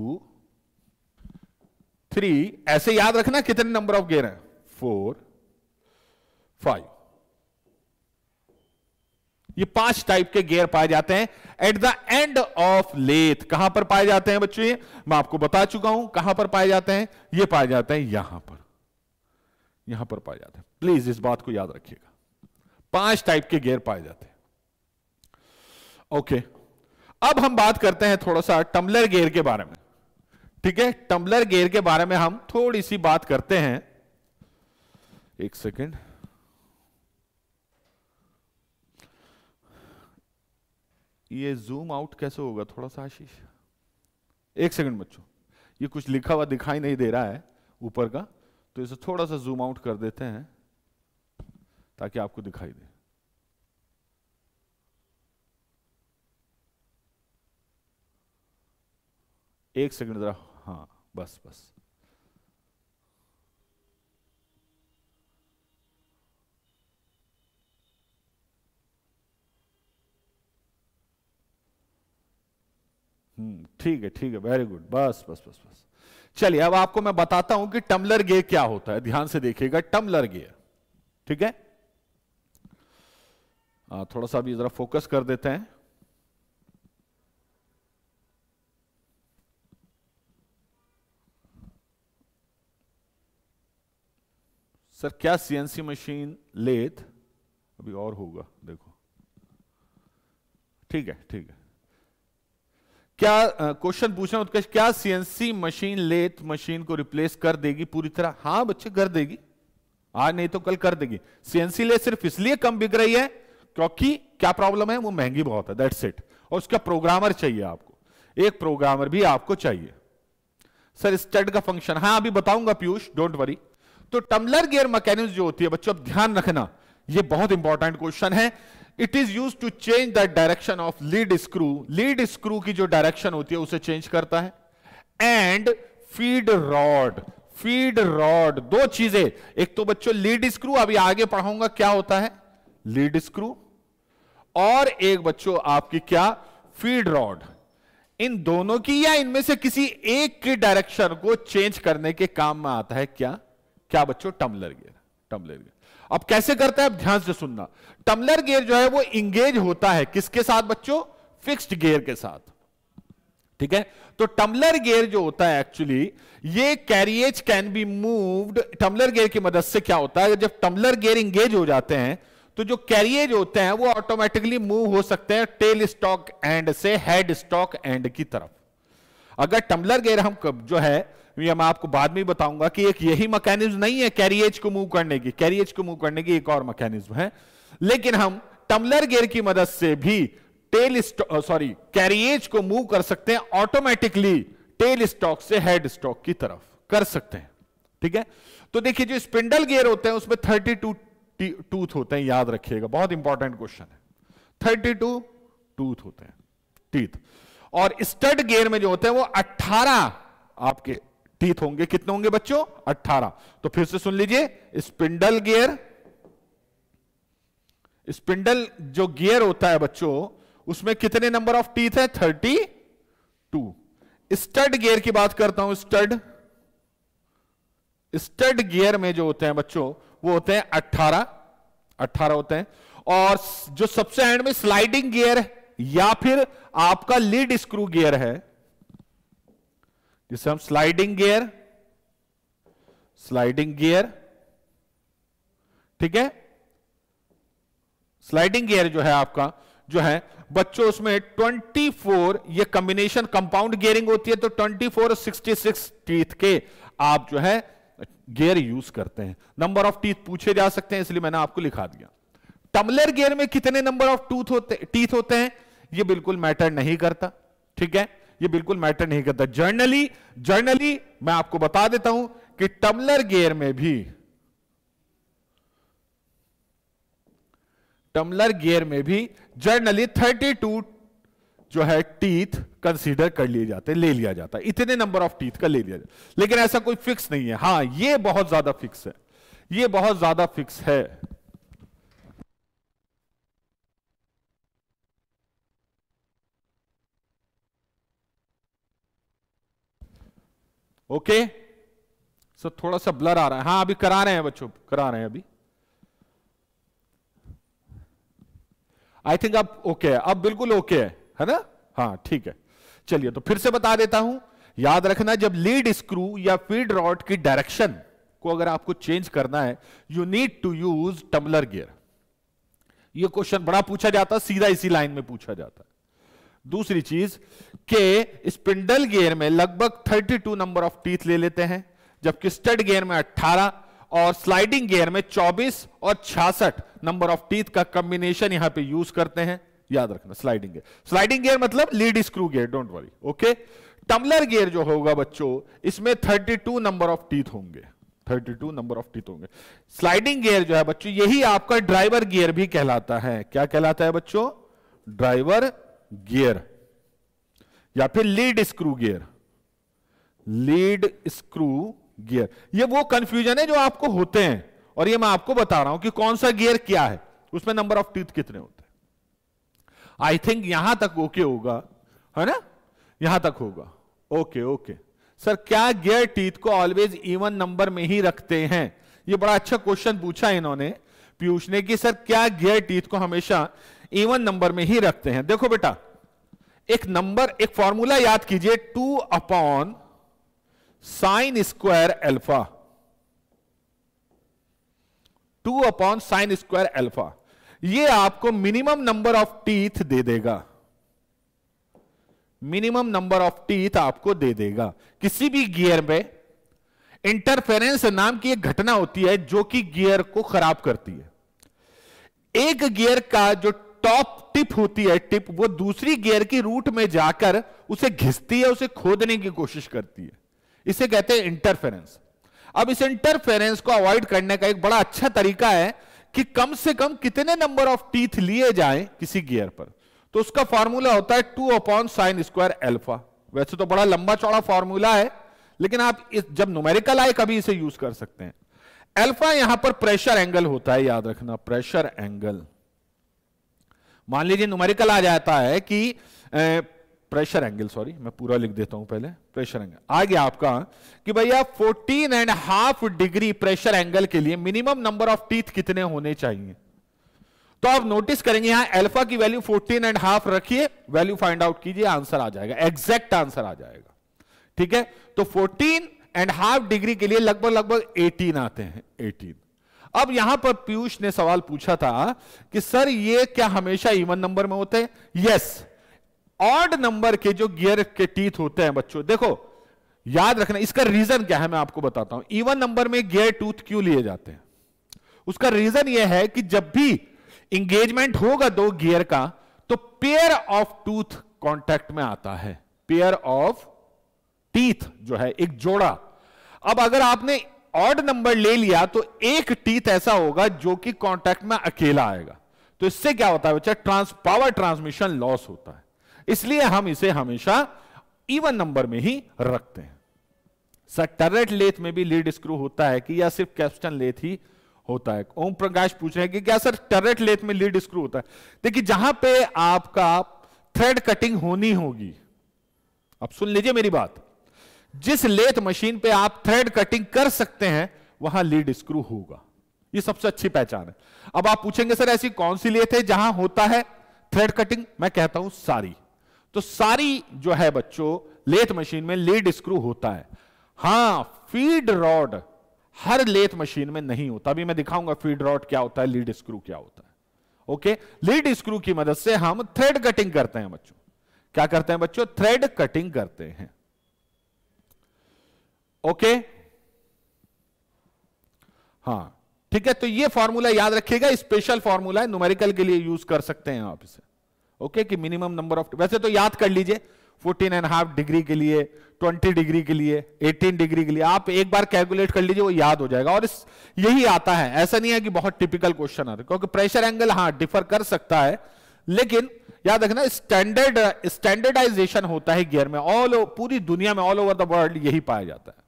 थ्री ऐसे याद रखना कितने नंबर ऑफ गेयर हैं फोर फाइव ये पांच टाइप के गेयर पाए जाते हैं at the end of lathe कहां पर पाए जाते हैं बच्चों ये मैं आपको बता चुका हूं कहां पर पाए जाते हैं ये पाए जाते हैं यहां पर यहां पर पाए जाते हैं प्लीज इस बात को याद रखिएगा पांच टाइप के गेयर पाए जाते हैं ओके okay. अब हम बात करते हैं थोड़ा सा टम्बलर गेयर के बारे में ठीक है टम्बलर गेयर के बारे में हम थोड़ी सी बात करते हैं एक सेकेंड ये जूम आउट कैसे होगा थोड़ा सा आशीष एक सेकंड बच्चों ये कुछ लिखा हुआ दिखाई नहीं दे रहा है ऊपर का तो इसे थोड़ा सा जूम आउट कर देते हैं ताकि आपको दिखाई दे एक सेकंड जरा हाँ बस बस हम्म, ठीक है ठीक है वेरी गुड बस बस बस बस चलिए अब आपको मैं बताता हूं कि टम्बलर गे क्या होता है ध्यान से देखिएगा टम्बलर गे ठीक है आ, थोड़ा सा भी जरा फोकस कर देते हैं सर क्या सीएनसी मशीन लेथ अभी और होगा देखो ठीक है ठीक है क्या क्वेश्चन पूछना उत्कर्ष क्या सीएनसी मशीन लेथ मशीन को रिप्लेस कर देगी पूरी तरह हां बच्चे कर देगी आज नहीं तो कल कर देगी सीएनसी लेथ सिर्फ इसलिए कम बिक रही है क्योंकि क्या प्रॉब्लम है वो महंगी बहुत है दैट्स इट और उसका प्रोग्रामर चाहिए आपको एक प्रोग्रामर भी आपको चाहिए सर स्टड का फंक्शन हाँ अभी बताऊंगा पीयूष डोंट वरी तो टम्बलर गियर मैकेनिज्म जो होती है बच्चों अब ध्यान रखना ये बहुत इंपॉर्टेंट क्वेश्चन है it is use to change the direction of lead screw lead screw की जो डायरेक्शन होती है उसे चेंज करता है and feed rod feed rod दो चीजें एक तो बच्चों लीड स्क्रू अभी आगे पढ़ाऊंगा क्या होता है लीड स्क्रू और एक बच्चों आपकी क्या फीड रॉड इन दोनों की या इनमें से किसी एक की डायरेक्शन को चेंज करने के काम में आता है क्या क्या बच्चों टम्बलर गियर टम्बलर गेयर अब कैसे करता है अब ध्यान से सुनना टम्बलर गेयर जो है वो इंगेज होता है किसके साथ बच्चों फिक्स्ड गेयर के साथ ठीक है तो टम्बलर गेयर जो होता है एक्चुअली ये carriage can be moved tumbler gear की मदद से क्या होता है जब टम्बलर गेयर इंगेज हो जाते हैं तो जो कैरिएज होते हैं वो ऑटोमेटिकली मूव हो सकते हैं टेल स्टॉक एंड से हेड स्टॉक एंड की तरफ अगर टम्बलर गेयर हम जो है ये मैं आपको बाद में बताऊंगा कि एक यही मैकेनिज्म नहीं है कैरिएज को मूव करने की कैरिएज को मूव करने की एक और मैकेनिज्म है लेकिन हम टम्बलर गेयर की मदद से भी टेल सॉरी कैरिएज को मूव कर सकते हैं ऑटोमेटिकली टेल स्टॉक से हेड स्टॉक की तरफ कर सकते हैं ठीक है तो देखिए जो स्पिंडल गेयर होते हैं उसमें थर्टी टू टूथ होते हैं याद रखिएगा बहुत इंपॉर्टेंट क्वेश्चन है थर्टी टू टूथ होते हैं टीथ और स्टड गेयर में जो होते हैं वो अट्ठारह आपके टीथ होंगे कितने होंगे बच्चों अट्ठारह तो फिर से सुन लीजिए स्पिंडल गियर स्पिंडल जो गियर होता है बच्चों उसमें कितने नंबर ऑफ टीथ है थर्टी टू स्टड गियर की बात करता हूं स्टड स्टड गियर में जो होते हैं बच्चों वो होते हैं अट्ठारह अट्ठारह होते हैं और जो सबसे एंड में स्लाइडिंग गियर या फिर आपका लीड स्क्रू गियर है जिसे हम स्लाइडिंग गियर स्लाइडिंग गियर ठीक है स्लाइडिंग गियर जो है आपका जो है बच्चों उसमें 24 ये कॉम्बिनेशन कंपाउंड गियरिंग होती है तो 24 और सिक्सटी टीथ के आप जो है गियर यूज करते हैं नंबर ऑफ टीथ पूछे जा सकते हैं इसलिए मैंने आपको लिखा दिया टमलर गियर में कितने नंबर ऑफ टूथ होते टीथ होते हैं ये बिल्कुल मैटर नहीं करता ठीक है ये बिल्कुल मैटर नहीं करता जर्नली जर्नली मैं आपको बता देता हूं कि टम्बलर गियर में भी टम्बलर गियर में भी जर्नली 32 जो है टीथ कंसीडर कर लिए जाते ले लिया जाता है इतने नंबर ऑफ टीथ का ले लिया जाता लेकिन ऐसा कोई फिक्स नहीं है हां ये बहुत ज्यादा फिक्स है ये बहुत ज्यादा फिक्स है ओके सो थोड़ा सा ब्लर आ रहा है हाँ अभी करा रहे हैं बच्चों करा रहे हैं अभी आई थिंक अब ओके है अब बिल्कुल ओके है है ना हाँ ठीक है चलिए तो फिर से बता देता हूं याद रखना जब लीड स्क्रू या फीड रॉड की डायरेक्शन को अगर आपको चेंज करना है you need to use tumbler gear यह क्वेश्चन बड़ा पूछा जाता सीधा इसी लाइन में पूछा जाता है दूसरी चीज के स्पिंडल गियर में लगभग 32 नंबर ऑफ टीथ ले लेते हैं जबकि स्टड गियर में 18 और स्लाइडिंग गियर में 24 और 66 नंबर ऑफ टीथ का कॉम्बिनेशन यहां पे यूज करते हैं याद रखना स्लाइडिंग गियर स्लाइडिंग गियर मतलब lead screw gear don't worry okay tumbler gear जो होगा बच्चों इसमें टू नंबर ऑफ टीथ होंगे 32 नंबर ऑफ टीथ होंगे स्लाइडिंग गियर जो है बच्चों यही आपका ड्राइवर गियर भी कहलाता है क्या कहलाता है बच्चों ड्राइवर गियर या फिर lead screw gear lead screw gear ये वो कंफ्यूजन है जो आपको होते हैं और ये मैं आपको बता रहा हूं कि कौन सा गियर क्या है उसमें नंबर ऑफ टीथ कितने होते हैं आई थिंक यहां तक ओके होगा है ना यहां तक होगा ओके ओके सर क्या गियर टीथ को ऑलवेज इवन नंबर में ही रखते हैं ये बड़ा अच्छा क्वेश्चन पूछा इन्होंने पीयूष ने कि सर क्या गियर टीथ को हमेशा इवन नंबर में ही रखते हैं देखो बेटा एक नंबर एक फॉर्मूला याद कीजिए two upon sine square alpha two upon sine square alpha ये आपको मिनिमम नंबर ऑफ टीथ दे देगा मिनिमम नंबर ऑफ टीथ आपको दे देगा किसी भी गियर में इंटरफेरेंस नाम की एक घटना होती है जो कि गियर को खराब करती है एक गियर का जो टॉप टिप होती है टिप वो दूसरी गियर की रूट में जाकर उसे घिसती है उसे खोदने की कोशिश करती है इसे कहते हैं इंटरफेरेंस अब इस इंटरफेरेंस को अवॉइड करने का एक बड़ा अच्छा तरीका है कि कम से कम कितने नंबर ऑफ टीथ लिए जाए किसी गियर पर तो उसका फॉर्मूला होता है two upon sine square alpha वैसे तो बड़ा लंबा चौड़ा फॉर्मूला है लेकिन आप इस जब नोमेरिकल आए कभी इसे यूज कर सकते हैं अल्फा यहां पर प्रेशर एंगल होता है याद रखना प्रेशर एंगल मान लीजिए न्यूमेरिकल आ जाता है कि ए, प्रेशर एंगल सॉरी मैं पूरा लिख देता हूं पहले प्रेशर एंगल आ गया आपका कि भैया fourteen and half degree pressure angle के लिए मिनिमम नंबर ऑफ टीथ कितने होने चाहिए तो आप नोटिस करेंगे यहां अल्फा की वैल्यू फोर्टीन एंड हाफ रखिए वैल्यू फाइंड आउट कीजिए आंसर आ जाएगा एग्जैक्ट आंसर आ जाएगा ठीक है तो फोर्टीन एंड हाफ डिग्री के लिए लगभग लगभग 18 आते हैं 18 अब यहां पर पीयूष ने सवाल पूछा था कि सर ये क्या हमेशा इवन नंबर में होते हैं यस ऑड नंबर के जो गियर के टीथ होते हैं बच्चों देखो याद रखना इसका रीजन क्या है मैं आपको बताता हूं इवन नंबर में गियर टूथ क्यों लिए जाते हैं उसका रीजन यह है कि जब भी इंगेजमेंट होगा दो गियर का तो पेयर ऑफ टूथ कॉन्टेक्ट में आता है पेयर ऑफ टीथ जो है एक जोड़ा अब अगर आपने ऑड नंबर ले लिया तो एक टीथ ऐसा होगा जो कि कांटेक्ट में अकेला आएगा तो इससे क्या होता है बच्चा ट्रांस पावर ट्रांसमिशन लॉस होता है इसलिए हम इसे हमेशा इवन नंबर में ही रखते हैं सर टरेट लेथ में भी लीड स्क्रू होता है कि या सिर्फ कैप्स्टन लेथ ही होता है ओम प्रकाश पूछ रहे हैं कि क्या सर टरेट लेथ में लीड स्क्रू होता है देखिए जहां पे आपका थ्रेड कटिंग होनी होगी अब सुन लीजिए मेरी बात जिस लेथ मशीन पे आप थ्रेड कटिंग कर सकते हैं वहां लीड स्क्रू होगा ये सबसे अच्छी पहचान है अब आप पूछेंगे सर ऐसी कौन सी लेथ है जहां होता है थ्रेड कटिंग मैं कहता हूं सारी तो सारी जो है बच्चों लेथ मशीन में लीड स्क्रू होता है हां फीड रॉड हर लेथ मशीन में नहीं होता अभी मैं दिखाऊंगा फीड रॉड क्या होता है लीड स्क्रू क्या होता है ओके लीड स्क्रू की मदद से हम थ्रेड कटिंग करते हैं बच्चों क्या करते हैं बच्चों थ्रेड कटिंग करते हैं ओके हाँ ठीक है तो ये फॉर्मूला याद रखिएगा स्पेशल फॉर्मूला है न्यूमेरिकल के लिए यूज कर सकते हैं आप इसे ओके कि मिनिमम नंबर ऑफ वैसे तो याद कर लीजिए फोर्टीन एंड हाफ डिग्री के लिए ट्वेंटी डिग्री के लिए एटीन डिग्री के लिए आप एक बार कैलकुलेट कर लीजिए वो याद हो जाएगा और इस यही आता है ऐसा नहीं है कि बहुत टिपिकल क्वेश्चन आता क्योंकि प्रेशर एंगल हाँ डिफर कर सकता है लेकिन याद रखना स्टैंडर्ड स्टैंडर्डाइजेशन होता है गियर में ऑल पूरी दुनिया में ऑल ओवर द वर्ल्ड यही पाया जाता है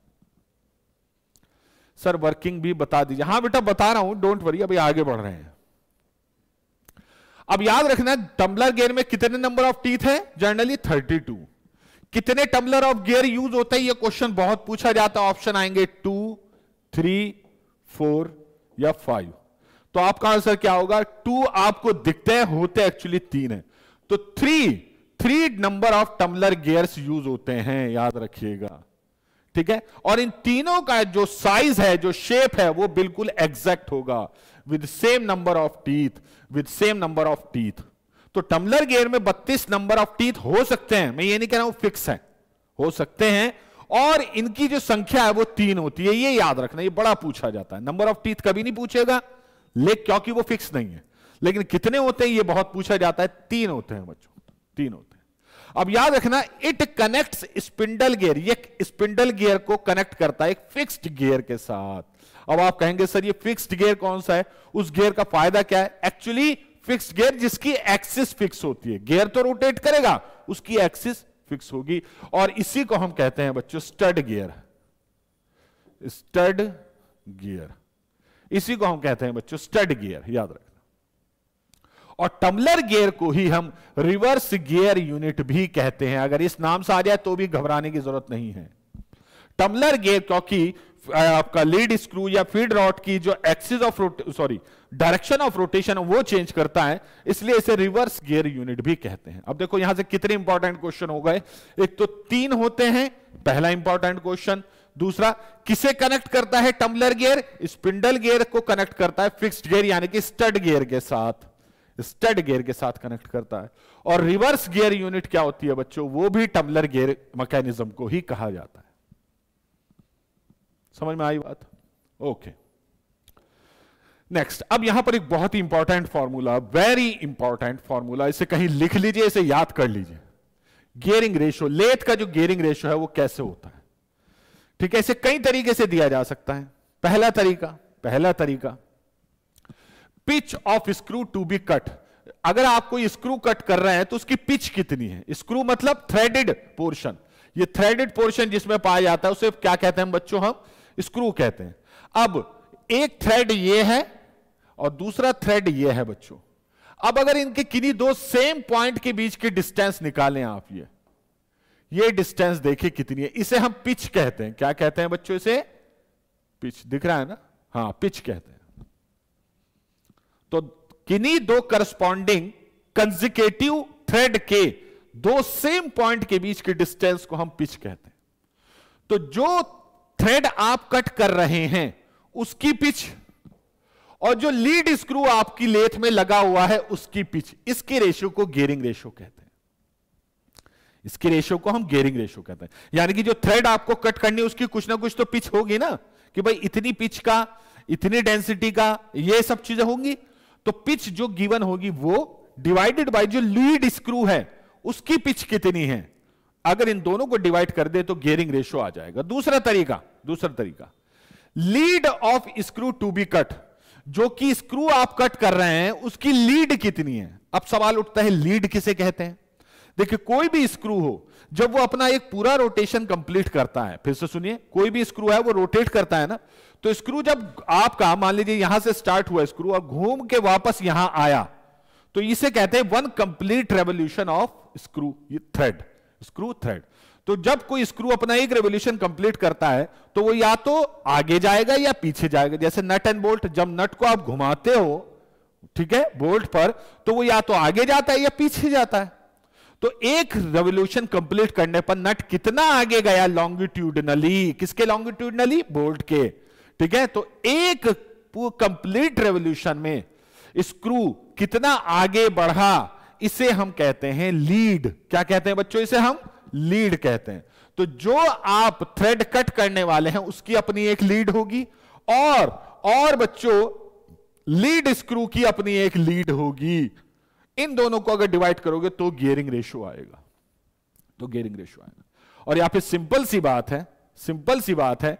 सर वर्किंग भी बता दीजिए हाँ बेटा बता रहा हूं डोंट वरी अभी आगे बढ़ रहे हैं अब याद रखना टम्बलर गेयर में कितने नंबर ऑफ टीथ है जनरली 32 कितने टम्बलर ऑफ गेयर यूज होता है यह क्वेश्चन बहुत पूछा जाता है ऑप्शन आएंगे टू थ्री फोर या फाइव तो आपका आंसर क्या होगा टू आपको दिखते हैं होते एक्चुअली तीन है तो three three number of tumbler gear use होते हैं याद रखिएगा ठीक है और इन तीनों का जो साइज है जो शेप है वो बिल्कुल एग्जैक्ट होगा with same number of teeth with same number of teeth तो टम्बलर गेयर में 32 नंबर ऑफ टीथ हो सकते हैं मैं ये नहीं कह रहा हूं फिक्स है हो सकते हैं और इनकी जो संख्या है वो तीन होती है ये याद रखना ये बड़ा पूछा जाता है नंबर ऑफ टीथ कभी नहीं पूछेगा ले क्योंकि वो फिक्स नहीं है लेकिन कितने होते हैं ये बहुत पूछा जाता है तीन होते हैं बच्चों तीन होते हैं अब याद रखना इट कनेक्ट स्पिंडल गियर ये स्पिंडल गियर को कनेक्ट करता है एक फिक्स्ड गियर के साथ अब आप कहेंगे सर ये फिक्स्ड गियर कौन सा है उस गियर का फायदा क्या है एक्चुअली फिक्स्ड गियर जिसकी एक्सिस फिक्स होती है गियर तो रोटेट करेगा उसकी एक्सिस फिक्स होगी और इसी को हम कहते हैं बच्चों स्टड गियर स्टड गियर इसी को हम कहते हैं बच्चों स्टड गियर याद रख और टम्बलर गियर को ही हम रिवर्स गियर यूनिट भी कहते हैं अगर इस नाम से आ जाए तो भी घबराने की जरूरत नहीं है टम्बलर गियर क्योंकि आपका लीड स्क्रू या फीड रॉड की जो axis of sorry direction of rotation वो चेंज करता है इसलिए इसे रिवर्स गियर यूनिट भी कहते हैं अब देखो यहां से कितने इंपॉर्टेंट क्वेश्चन हो गए एक तो तीन होते हैं पहला इंपॉर्टेंट क्वेश्चन दूसरा किसे कनेक्ट करता है टम्बलर गियर स्पिंडल गियर को कनेक्ट करता है फिक्स्ड गियर यानी कि स्टड गियर के साथ स्टेड गियर के साथ कनेक्ट करता है और रिवर्स गियर यूनिट क्या होती है बच्चों वो भी टम्बलर गियर मैकेनिज्म को ही कहा जाता है समझ में आई बात ओके नेक्स्ट अब यहां पर एक बहुत ही important formula very important formula इसे कहीं लिख लीजिए इसे याद कर लीजिए गियरिंग रेशो लेथ का जो गियरिंग रेशो है वो कैसे होता है ठीक है इसे कई तरीके से दिया जा सकता है पहला तरीका पहला तरीका pitch of screw to be cut अगर आप कोई स्क्रू कट कर रहे हैं तो उसकी पिच कितनी है स्क्रू मतलब थ्रेडेड पोर्शन ये थ्रेडेड पोर्शन जिसमें पाया जाता है उसे क्या कहते हैं बच्चों हम स्क्रू कहते हैं अब एक थ्रेड ये है और दूसरा थ्रेड ये है बच्चों अब अगर इनके किन्हीं दो सेम पॉइंट के बीच की डिस्टेंस निकालें आप ये ये डिस्टेंस देखिए कितनी है इसे हम पिच कहते हैं क्या कहते हैं बच्चों इसे पिच दिख रहा है ना हाँ पिच कहते हैं किन्हीं दो करस्पॉन्डिंग कंजिकेटिव थ्रेड के दो सेम पॉइंट के बीच की डिस्टेंस को हम पिच कहते हैं तो जो थ्रेड आप कट कर रहे हैं उसकी पिच और जो लीड स्क्रू आपकी लेथ में लगा हुआ है उसकी पिच इसके रेशियो को गेयरिंग रेशियो कहते हैं इसके रेशियो को हम गेरिंग रेशियो कहते हैं यानी कि जो थ्रेड आपको कट करनी है उसकी कुछ ना कुछ तो पिच होगी ना कि भाई इतनी पिच का इतनी डेंसिटी का ये सब चीजें होंगी तो पिच जो गिवन होगी वो डिवाइडेड बाय जो लीड स्क्रू है उसकी पिच कितनी है अगर इन दोनों को डिवाइड कर दे तो गेयरिंग रेशियो आ जाएगा दूसरा तरीका दूसरा तरीका lead of screw to be cut जो कि स्क्रू आप कट कर रहे हैं उसकी लीड कितनी है अब सवाल उठता है लीड किसे कहते हैं देखिए कोई भी स्क्रू हो जब वो अपना एक पूरा रोटेशन कंप्लीट करता है फिर से सुनिए कोई भी स्क्रू है वो रोटेट करता है ना तो स्क्रू जब आपका मान लीजिए यहां से स्टार्ट हुआ स्क्रू और घूम के वापस यहां आया तो इसे कहते हैं one complete revolution of screw thread screw thread तो जब कोई स्क्रू अपना एक रेवोल्यूशन कंप्लीट करता है तो वो या तो आगे जाएगा या पीछे जाएगा जैसे नट एंड बोल्ट जब नट को आप घुमाते हो ठीक है बोल्ट पर तो वो या तो आगे जाता है या पीछे जाता है तो एक रेवोल्यूशन कंप्लीट करने पर नट कितना आगे गया लॉन्गिट्यूडनली किसके लॉन्गिट्यूडनली बोल्ट के ठीक है तो एक कंप्लीट रेवोल्यूशन में स्क्रू कितना आगे बढ़ा इसे हम कहते हैं लीड क्या कहते हैं बच्चों इसे हम लीड कहते हैं तो जो आप थ्रेड कट करने वाले हैं उसकी अपनी एक लीड होगी और और बच्चों लीड स्क्रू की अपनी एक लीड होगी इन दोनों को अगर डिवाइड करोगे तो गियरिंग रेशियो आएगा तो गियरिंग रेशियो आएगा और यहां पे सिंपल सी बात है सिंपल सी बात है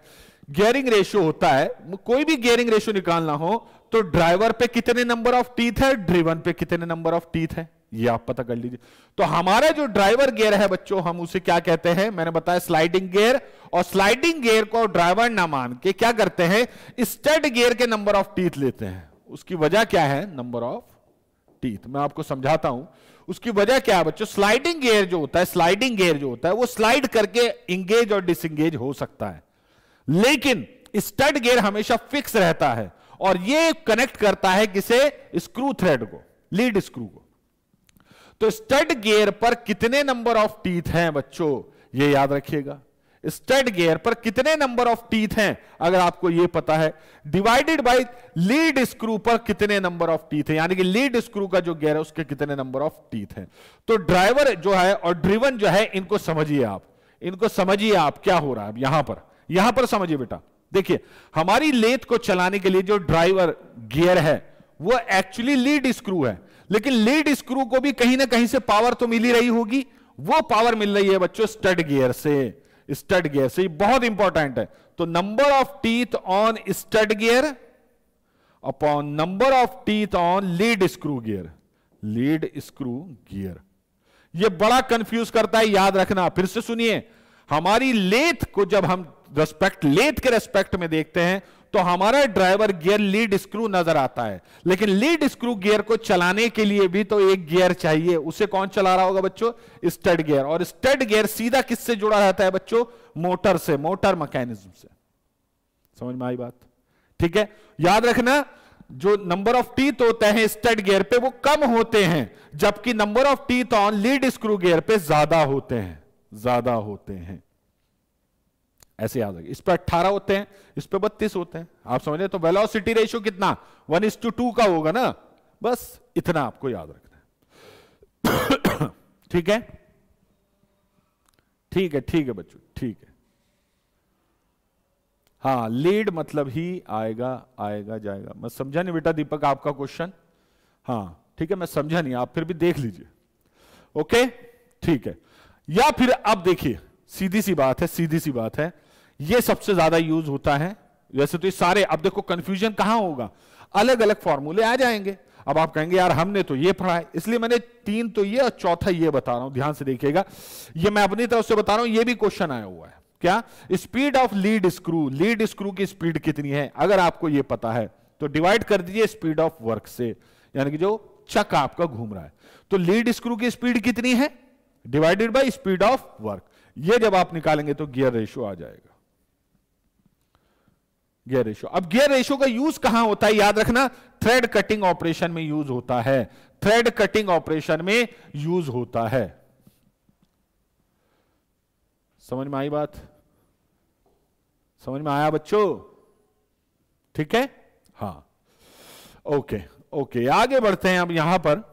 गियरिंग रेशियो होता है कोई भी गियरिंग रेशियो निकालना हो तो ड्राइवर पे कितने नंबर ऑफ टीथ है ड्रिवन पे कितने नंबर ऑफ टीथ है ये आप पता कर लीजिए तो हमारा जो ड्राइवर गियर है बच्चों हम उसे क्या कहते हैं मैंने बताया स्लाइडिंग गियर और स्लाइडिंग गियर को ड्राइवर ना मान के क्या करते हैं स्टड गियर के नंबर ऑफ टीथ लेते हैं उसकी वजह क्या है नंबर ऑफ टीथ मैं आपको समझाता हूं उसकी वजह क्या है बच्चों स्लाइडिंग गेयर जो होता है स्लाइडिंग गेयर जो होता है वो स्लाइड करके इंगेज और डिसंगेज हो सकता है लेकिन स्टड गेयर हमेशा फिक्स रहता है और ये कनेक्ट करता है किसे स्क्रू थ्रेड को लीड स्क्रू को तो स्टड गेयर पर कितने नंबर ऑफ टीथ हैं बच्चों ये याद रखिएगा स्टड गियर पर कितने नंबर ऑफ टीथ हैं अगर आपको यह पता है डिवाइडेड बाय लीड स्क्रू पर कितने नंबर ऑफ टीथ हैं यानी कि लीड स्क्रू का जो गेयर है उसके कितने नंबर ऑफ टीथ हैं तो ड्राइवर जो है और ड्रिवन जो है इनको समझिए आप इनको समझिए आप क्या हो रहा है यहां पर यहां पर समझिए बेटा देखिए हमारी लेथ को चलाने के लिए जो ड्राइवर गियर है वो एक्चुअली लीड स्क्रू है लेकिन लीड स्क्रू को भी कहीं ना कहीं से पावर तो मिल ही रही होगी वो पावर मिल रही है बच्चों स्टड गियर से स्टड गियर सो ये बहुत इंपॉर्टेंट है तो number of teeth on stud gear upon number of teeth on lead screw gear lead screw gear ये बड़ा कंफ्यूज करता है याद रखना फिर से सुनिए हमारी लेथ को जब हम रेस्पेक्ट लेथ के रेस्पेक्ट में देखते हैं तो हमारा ड्राइवर गियर लीड स्क्रू नजर आता है लेकिन लीड स्क्रू गियर को चलाने के लिए भी तो एक गियर चाहिए उसे कौन चला रहा होगा बच्चों स्टड गियर और स्टड गियर सीधा किससे जुड़ा रहता है बच्चों मोटर से मोटर मैकेनिज्म से समझ में आई बात ठीक है याद रखना जो नंबर ऑफ टीथ होते हैं स्टड गियर पे वो कम होते हैं जबकि number of teeth on lead screw gear पे ज्यादा होते हैं ज्यादा होते हैं ऐसे याद रखिए इस पर अट्ठारह होते हैं इस पर बत्तीस होते हैं आप समझ रहे तो वेलोसिटी रेशियो कितना one is to two two होगा ना बस इतना आपको याद रखना है ठीक है ठीक है ठीक है बच्चों ठीक है हाँ लीड मतलब ही आएगा आएगा जाएगा मैं समझा नहीं बेटा दीपक आपका क्वेश्चन हाँ ठीक है मैं समझा नहीं आप फिर भी देख लीजिए ओके ठीक है या फिर आप देखिए सीधी सी बात है सीधी सी बात है ये सबसे ज्यादा यूज होता है वैसे तो ये सारे अब देखो कंफ्यूजन कहां होगा अलग अलग फॉर्मूले आ जाएंगे अब आप कहेंगे यार हमने तो ये पढ़ा है इसलिए मैंने तीन तो ये और चौथा ये बता रहा हूं ध्यान से देखिएगा ये मैं अपनी तरफ से बता रहा हूं ये भी क्वेश्चन आया हुआ है क्या speed of lead screw lead screw की स्पीड कितनी है अगर आपको ये पता है तो डिवाइड कर दीजिए स्पीड ऑफ वर्क से यानी कि जो चक आपका घूम रहा है तो लीड स्क्रू की स्पीड कितनी है divided by speed of work ये जब आप निकालेंगे तो गियर रेशियो आ जाएगा गियर रेशो अब गियर रेशो का यूज कहां होता है याद रखना थ्रेड कटिंग ऑपरेशन में यूज होता है थ्रेड कटिंग ऑपरेशन में यूज होता है समझ में आई बात समझ में आया बच्चों ठीक है हाँ ओके ओके आगे बढ़ते हैं अब यहां पर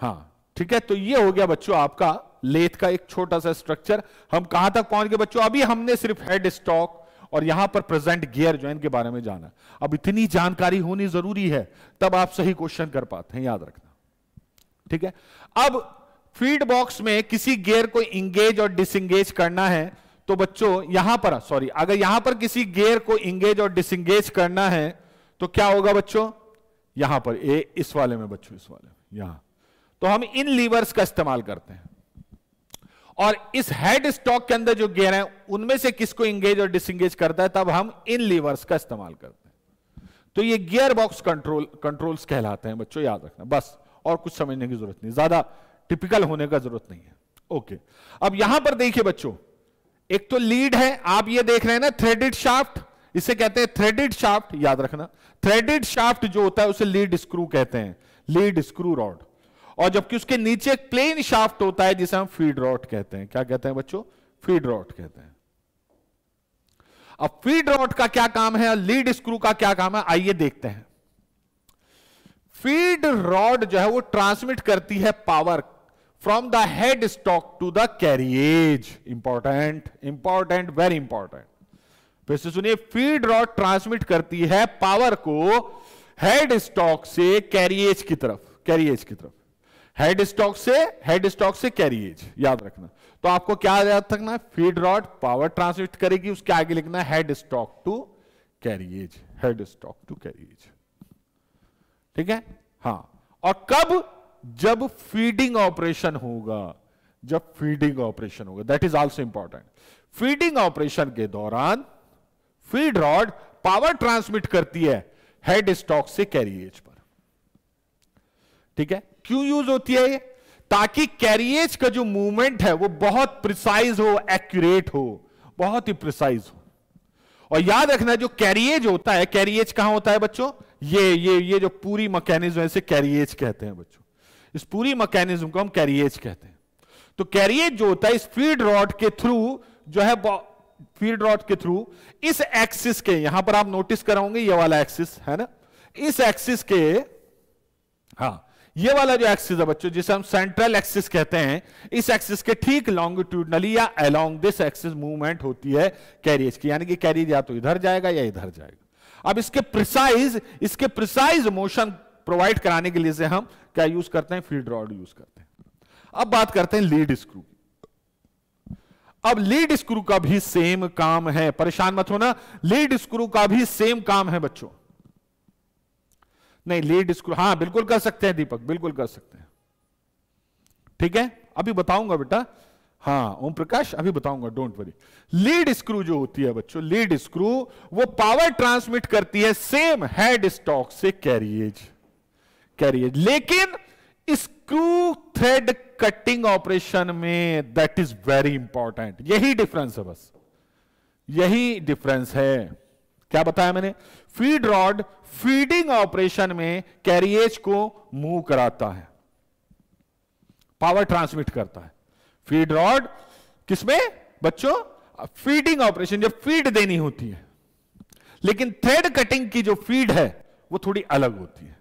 हाँ ठीक है तो ये हो गया बच्चों आपका लेथ का एक छोटा सा स्ट्रक्चर हम कहां तक पहुंच गए बच्चों अभी हमने सिर्फ हेड स्टॉक और यहां पर प्रेजेंट गियर जो इनके बारे में जाना अब इतनी जानकारी होनी जरूरी है तब आप सही क्वेश्चन कर पाते हैं याद रखना ठीक है अब फीड बॉक्स में किसी गियर को इंगेज और डिसंगेज करना है तो बच्चों यहां पर सॉरी अगर यहां पर किसी गियर को इंगेज और डिसंगेज करना है तो क्या होगा बच्चों यहां पर ए इस वाले में बच्चों इस वाले में यहां तो हम इन लीवर्स का इस्तेमाल करते हैं और इस हेड स्टॉक के अंदर जो गियर है उनमें से किसको इंगेज और डिसंगेज करता है तब हम इन लीवर्स का इस्तेमाल करते हैं तो ये गियर बॉक्स कंट्रोल कंट्रोल्स कहलाते हैं बच्चों याद रखना बस और कुछ समझने की जरूरत नहीं ज्यादा टिपिकल होने का जरूरत नहीं है ओके अब यहां पर देखिए बच्चों एक तो लीड है आप ये देख रहे हैं ना थ्रेडिड शाफ्ट इसे कहते हैं थ्रेडिड शाफ्ट याद रखना थ्रेडिड शाफ्ट जो होता है उसे लीड स्क्रू कहते हैं लीड स्क्रू रॉड और जबकि उसके नीचे एक प्लेन शाफ्ट होता है जिसे हम फीड रॉट कहते हैं क्या कहते हैं बच्चों फीड रॉट कहते हैं अब फीड रॉट का क्या काम है लीड स्क्रू का क्या काम है आइए देखते हैं फीड रॉड जो है वो ट्रांसमिट करती है power from the head stock to the carriage important important very important फिर से सुनिए फीड रॉड ट्रांसमिट करती है पावर को हेड स्टॉक से कैरिएज की तरफ कैरिएज की तरफ हेड स्टॉक से हेड स्टॉक से कैरिएज याद रखना तो आपको क्या याद रखना फीड रॉड पावर ट्रांसमिट करेगी उसके आगे लिखना head stock to carriage head stock to carriage ठीक है हाँ और कब जब फीडिंग ऑपरेशन होगा जब फीडिंग ऑपरेशन होगा that is also important feeding operation के दौरान फीड रॉड पावर ट्रांसमिट करती है हेड स्टॉक से कैरिएज पर ठीक है क्यों यूज होती है ये ताकि कैरिएज का जो मूवमेंट है वो बहुत प्रिसाइज हो एक्यूरेट हो बहुत ही प्रिसाइज हो और याद रखना जो कैरियज होता है कैरियज कहां होता है बच्चों ये ये ये जो पूरी मैकेनिज्म है इसे कैरियज कहते हैं बच्चों इस पूरी मैकेनिज्म को हम कैरियज कहते हैं तो कैरियज जो होता है इस फीड रॉड के थ्रू जो है फीड रॉड के थ्रू इस एक्सिस के यहां पर आप नोटिस कराओगे ये वाला एक्सिस है ना इस एक्सिस के हाँ ये वाला जो एक्सिस है बच्चों जिसे हम सेंट्रल एक्सिस कहते हैं इस एक्सिस के ठीक लॉन्गिट्यूडनली या अलोंग दिस एक्सिस मूवमेंट होती है कैरियज की यानी कि कैरियज या तो इधर जाएगा या इधर जाएगा अब इसके प्रिसाइज इसके प्रिसाइज मोशन प्रोवाइड कराने के लिए से हम क्या यूज करते हैं फील्ड रॉड यूज करते हैं अब बात करते हैं लीड स्क्रू अब लीड स्क्रू का भी सेम काम है परेशान मत होना लीड स्क्रू का भी सेम काम है बच्चों नहीं लीड स्क्रू हाँ बिल्कुल कर सकते हैं दीपक बिल्कुल कर सकते हैं ठीक है अभी बताऊंगा बेटा हाँ ओम प्रकाश अभी बताऊंगा डोंट वरी लीड स्क्रू जो होती है बच्चों लीड स्क्रू वो पावर ट्रांसमिट करती है सेम हेड स्टॉक से कैरिएज कैरिएज लेकिन स्क्रू थ्रेड कटिंग ऑपरेशन में दैट इज वेरी इंपॉर्टेंट यही डिफरेंस है बस यही डिफरेंस है क्या बताया मैंने फीड रॉड फीडिंग ऑपरेशन में कैरिएज को मूव कराता है पावर ट्रांसमिट करता है फीड रॉड किसमें बच्चों फीडिंग ऑपरेशन जब फीड देनी होती है लेकिन थ्रेड कटिंग की जो फीड है वो थोड़ी अलग होती है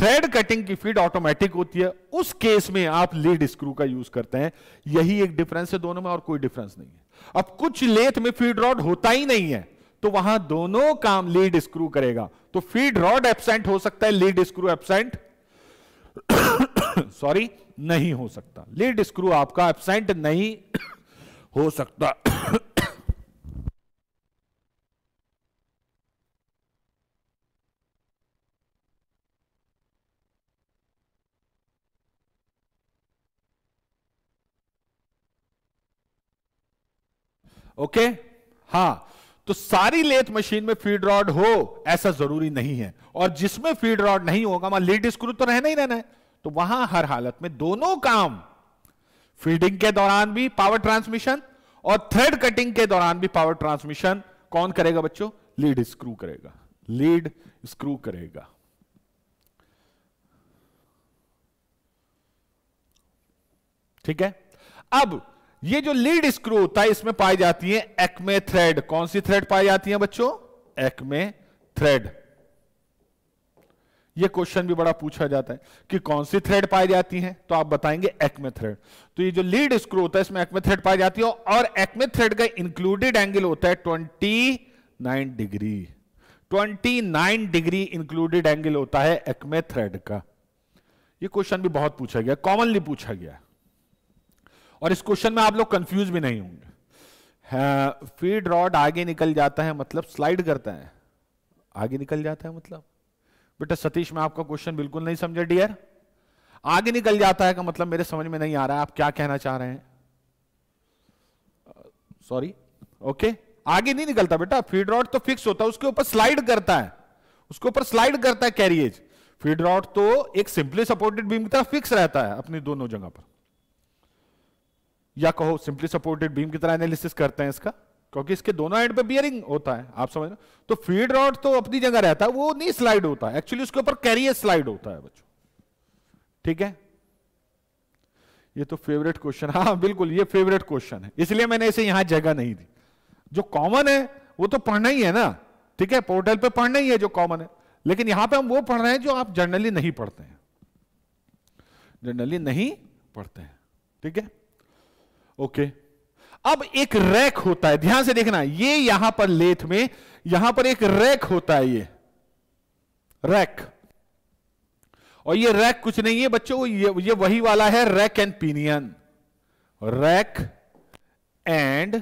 थ्रेड कटिंग की फीड ऑटोमेटिक होती है उस केस में आप लीड स्क्रू का यूज करते हैं यही एक डिफरेंस है दोनों में और कोई डिफरेंस नहीं है अब कुछ लेथ में फीड रॉड होता ही नहीं है तो वहां दोनों काम लीड स्क्रू करेगा तो फीड रॉड एबसेंट हो सकता है लीड स्क्रू एबसेंट सॉरी नहीं हो सकता लीड स्क्रू आपका एबसेंट नहीं हो सकता ओके okay? हाँ तो सारी लेथ मशीन में फीड रॉड हो ऐसा जरूरी नहीं है और जिसमें फीड रॉड नहीं होगा वहां लीड स्क्रू तो रहना ही रहना है तो वहां हर हालत में दोनों काम फीडिंग के दौरान भी पावर ट्रांसमिशन और थ्रेड कटिंग के दौरान भी पावर ट्रांसमिशन कौन करेगा बच्चों लीड स्क्रू करेगा लीड स्क्रू करेगा ठीक है अब ये जो लीड स्क्रू होता है इसमें पाई जाती है एक्मे थ्रेड कौन सी थ्रेड पाई जाती है बच्चों एक्मे थ्रेड ये क्वेश्चन भी बड़ा पूछा जाता है कि कौन सी थ्रेड पाई जाती है तो आप बताएंगे एक्मे थ्रेड तो ये जो लीड स्क्रू होता है इसमें एक्मे थ्रेड पाई जाती है और एक्मे थ्रेड का इंक्लूडेड एंगल होता है nine degree 29 degree included angle होता है एक्मे थ्रेड का ये क्वेश्चन भी बहुत पूछा गया कॉमनली पूछा गया और इस क्वेश्चन में आप लोग कंफ्यूज भी नहीं होंगे फीड रॉड आगे निकल जाता है मतलब स्लाइड करता है आगे निकल जाता है मतलब बेटा सतीश मैं आपका क्वेश्चन बिल्कुल नहीं समझा डियर आगे निकल जाता है का मतलब मेरे समझ में नहीं आ रहा है आप क्या कहना चाह रहे हैं सॉरी ओके okay? आगे नहीं निकलता बेटा फीड रॉड तो फिक्स होता है उसके ऊपर स्लाइड करता है उसके ऊपर स्लाइड करता है कैरियज फीड रॉड तो एक सिंपली सपोर्टेड बीम की तरह फिक्स रहता है अपनी दोनों जगह पर या कहो सिंपली सपोर्टेड बीम की तरह एनालिसिस करते हैं इसका क्योंकि इसके दोनों एंड पे बियरिंग होता है आप समझ रहे तो फीड रॉड तो अपनी जगह रहता है वो नहीं स्लाइड होता है एक्चुअली उसके ऊपर कैरियर स्लाइड होता है बच्चों ठीक है ये तो फेवरेट क्वेश्चन हाँ बिल्कुल ये फेवरेट क्वेश्चन है इसलिए मैंने इसे यहां जगह नहीं दी जो कॉमन है वो तो पढ़ना ही है ना ठीक है पोर्टल पे पढ़ना ही है जो कॉमन है लेकिन यहां पे हम वो पढ़ रहे हैं जो आप जनरली नहीं पढ़ते हैं जनरली नहीं पढ़ते हैं ठीक है थीके? ओके अब एक रैक होता है ध्यान से देखना ये यहां पर लेथ में यहां पर एक रैक होता है ये रैक और ये रैक कुछ नहीं है बच्चों ये ये वही वाला है rack and pinion rack and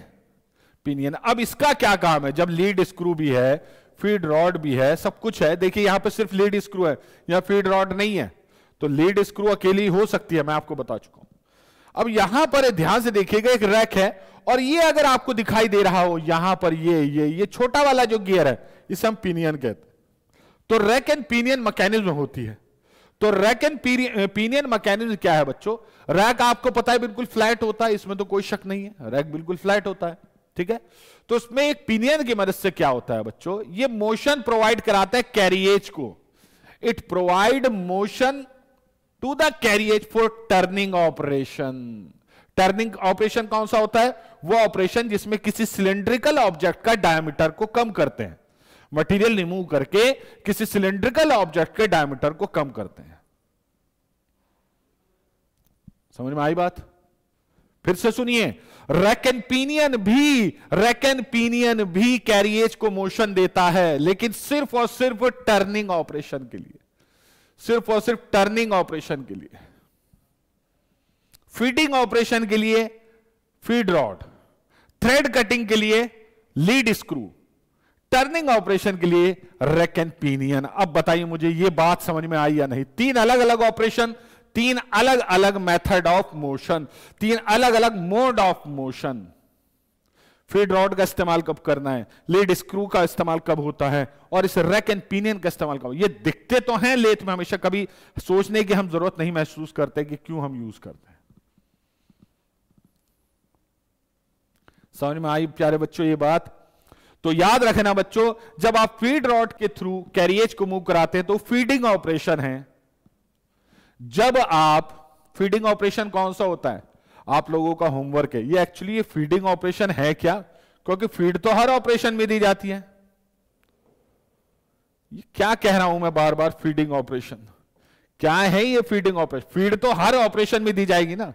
pinion अब इसका क्या काम है जब लीड स्क्रू भी है फीड रॉड भी है सब कुछ है देखिए यहां पर सिर्फ लीड स्क्रू है यहां फीड रॉड नहीं है तो लीड स्क्रू अकेली हो सकती है मैं आपको बता चुका अब यहां पर ध्यान से देखिएगा एक रैक है और ये अगर आपको दिखाई दे रहा हो यहां पर ये ये ये छोटा वाला जो गियर है इसे हम पीनियन कहते हैं तो रैक एंड पीनियन मैकेनिज्म होती है तो रैक एंड पीनियन मैकेनिज्म क्या है बच्चों रैक आपको पता है बिल्कुल फ्लैट होता है इसमें तो कोई शक नहीं है रैक बिल्कुल फ्लैट होता है ठीक है तो उसमें एक पिनियन की मदद से क्या होता है बच्चों ये मोशन प्रोवाइड कराता है कैरिएज को it provide motion to the carriage for turning operation turning operation कौन सा होता है वो ऑपरेशन जिसमें किसी सिलेंड्रिकल ऑब्जेक्ट का डायमीटर को कम करते हैं मटेरियल रिमूव करके किसी सिलेंड्रिकल ऑब्जेक्ट के डायमीटर को कम करते हैं समझ में आई बात फिर से सुनिए रेकेनपीनियन भी रेकेनपीनियन भी कैरिएज को मोशन देता है लेकिन सिर्फ और सिर्फ टर्निंग ऑपरेशन के लिए सिर्फ और सिर्फ टर्निंग ऑपरेशन के लिए फीडिंग ऑपरेशन के लिए फीड रॉड थ्रेड कटिंग के लिए लीड स्क्रू टर्निंग ऑपरेशन के लिए रेक एंड पीनियन अब बताइए मुझे यह बात समझ में आई या नहीं तीन अलग अलग ऑपरेशन तीन अलग अलग मेथड ऑफ मोशन तीन अलग अलग mode of motion feed rod का इस्तेमाल कब करना है लीड स्क्रू का इस्तेमाल कब होता है और इस रैक एंड पीनियन का इस्तेमाल कब ये दिखते तो हैं लेथ में हमेशा कभी सोचने की हम जरूरत नहीं महसूस करते कि क्यों हम यूज करते हैं समझ में आई प्यारे बच्चों ये बात तो याद रखना बच्चों जब आप फीड रॉड के थ्रू कैरियज को मूव कराते हैं तो फीडिंग ऑपरेशन है जब आप फीडिंग ऑपरेशन कौन सा होता है आप लोगों का होमवर्क है ये एक्चुअली ये फीडिंग ऑपरेशन है क्या क्योंकि फीड तो हर ऑपरेशन में दी जाती है ये क्या कह रहा हूं मैं बार बार फीडिंग ऑपरेशन क्या है ये फीडिंग ऑपरेशन फीड तो हर ऑपरेशन में दी जाएगी ना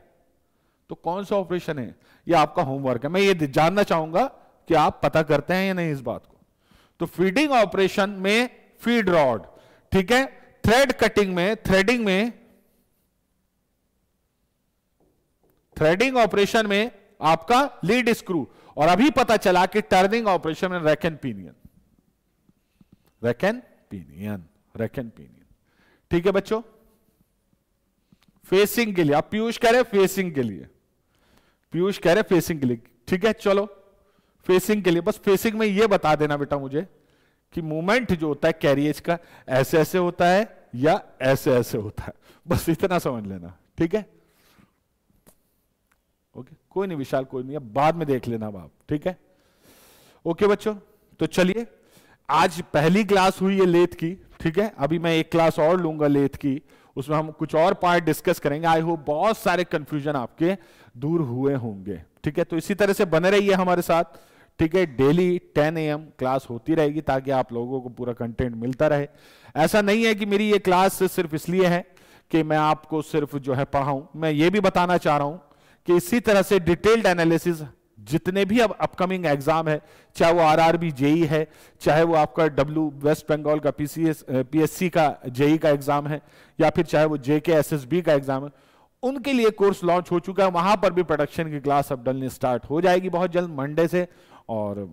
तो कौन सा ऑपरेशन है ये आपका होमवर्क है मैं ये जानना चाहूंगा कि आप पता करते हैं या नहीं इस बात को तो फीडिंग ऑपरेशन में फीड रॉड ठीक है थ्रेड कटिंग में थ्रेडिंग में थ्रेडिंग ऑपरेशन में आपका लीड स्क्रू और अभी पता चला कि टर्निंग ऑपरेशन में rack and pinion rack and pinion rack and pinion ठीक है बच्चों फेसिंग के लिए आप पीयूष कह रहे फेसिंग के लिए पीयूष कह रहे फेसिंग के लिए ठीक है चलो फेसिंग के लिए बस फेसिंग में यह बता देना बेटा मुझे कि मूवमेंट जो होता है कैरियज का ऐसे ऐसे होता है या ऐसे ऐसे होता है बस इतना समझ लेना ठीक है ओके कोई नहीं विशाल कोई नहीं अब बाद में देख लेना आप ठीक है ओके बच्चों तो चलिए आज पहली क्लास हुई है लेथ की ठीक है अभी मैं एक क्लास और लूंगा लेथ की उसमें हम कुछ और पार्ट डिस्कस करेंगे आई होप बहुत सारे कंफ्यूजन आपके दूर हुए होंगे ठीक है तो इसी तरह से बने रहिए हमारे साथ ठीक है डेली 10 एम क्लास होती रहेगी ताकि आप लोगों को पूरा कंटेंट मिलता रहे ऐसा नहीं है कि मेरी ये क्लास सिर्फ इसलिए है कि मैं आपको सिर्फ जो है पढ़ाऊं मैं ये भी बताना चाह रहा हूं कि इसी तरह से डिटेल्ड एनालिसिस जितने भी अब अपकमिंग एग्जाम है चाहे वो आरआरबी जेई है चाहे वो आपका डब्ल्यू वेस्ट बंगाल का पीसीएस पीएससी का जेई का एग्जाम है या फिर चाहे वो जेके एसएसबी का एग्जाम है उनके लिए कोर्स लॉन्च हो चुका है वहां पर भी प्रोडक्शन की क्लास अब डलनी स्टार्ट हो जाएगी बहुत जल्द मंडे से और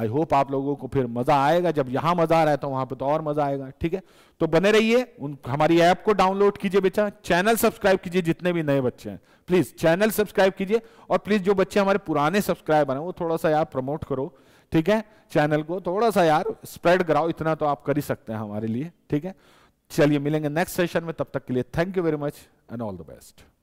आई होप आप लोगों को फिर मजा आएगा जब यहां मजा आ रहा है तो वहां पे तो और मजा आएगा ठीक है तो बने रहिए उन हमारी ऐप को डाउनलोड कीजिए बेचा चैनल सब्सक्राइब कीजिए जितने भी नए बच्चे हैं प्लीज चैनल सब्सक्राइब कीजिए और प्लीज जो बच्चे हमारे पुराने सब्सक्राइबर हैं वो थोड़ा सा यार प्रमोट करो ठीक है चैनल को थोड़ा सा यार स्प्रेड कराओ इतना तो आप कर ही सकते हैं हमारे लिए ठीक है चलिए मिलेंगे नेक्स्ट सेशन में तब तक के लिए thank you very much and all the best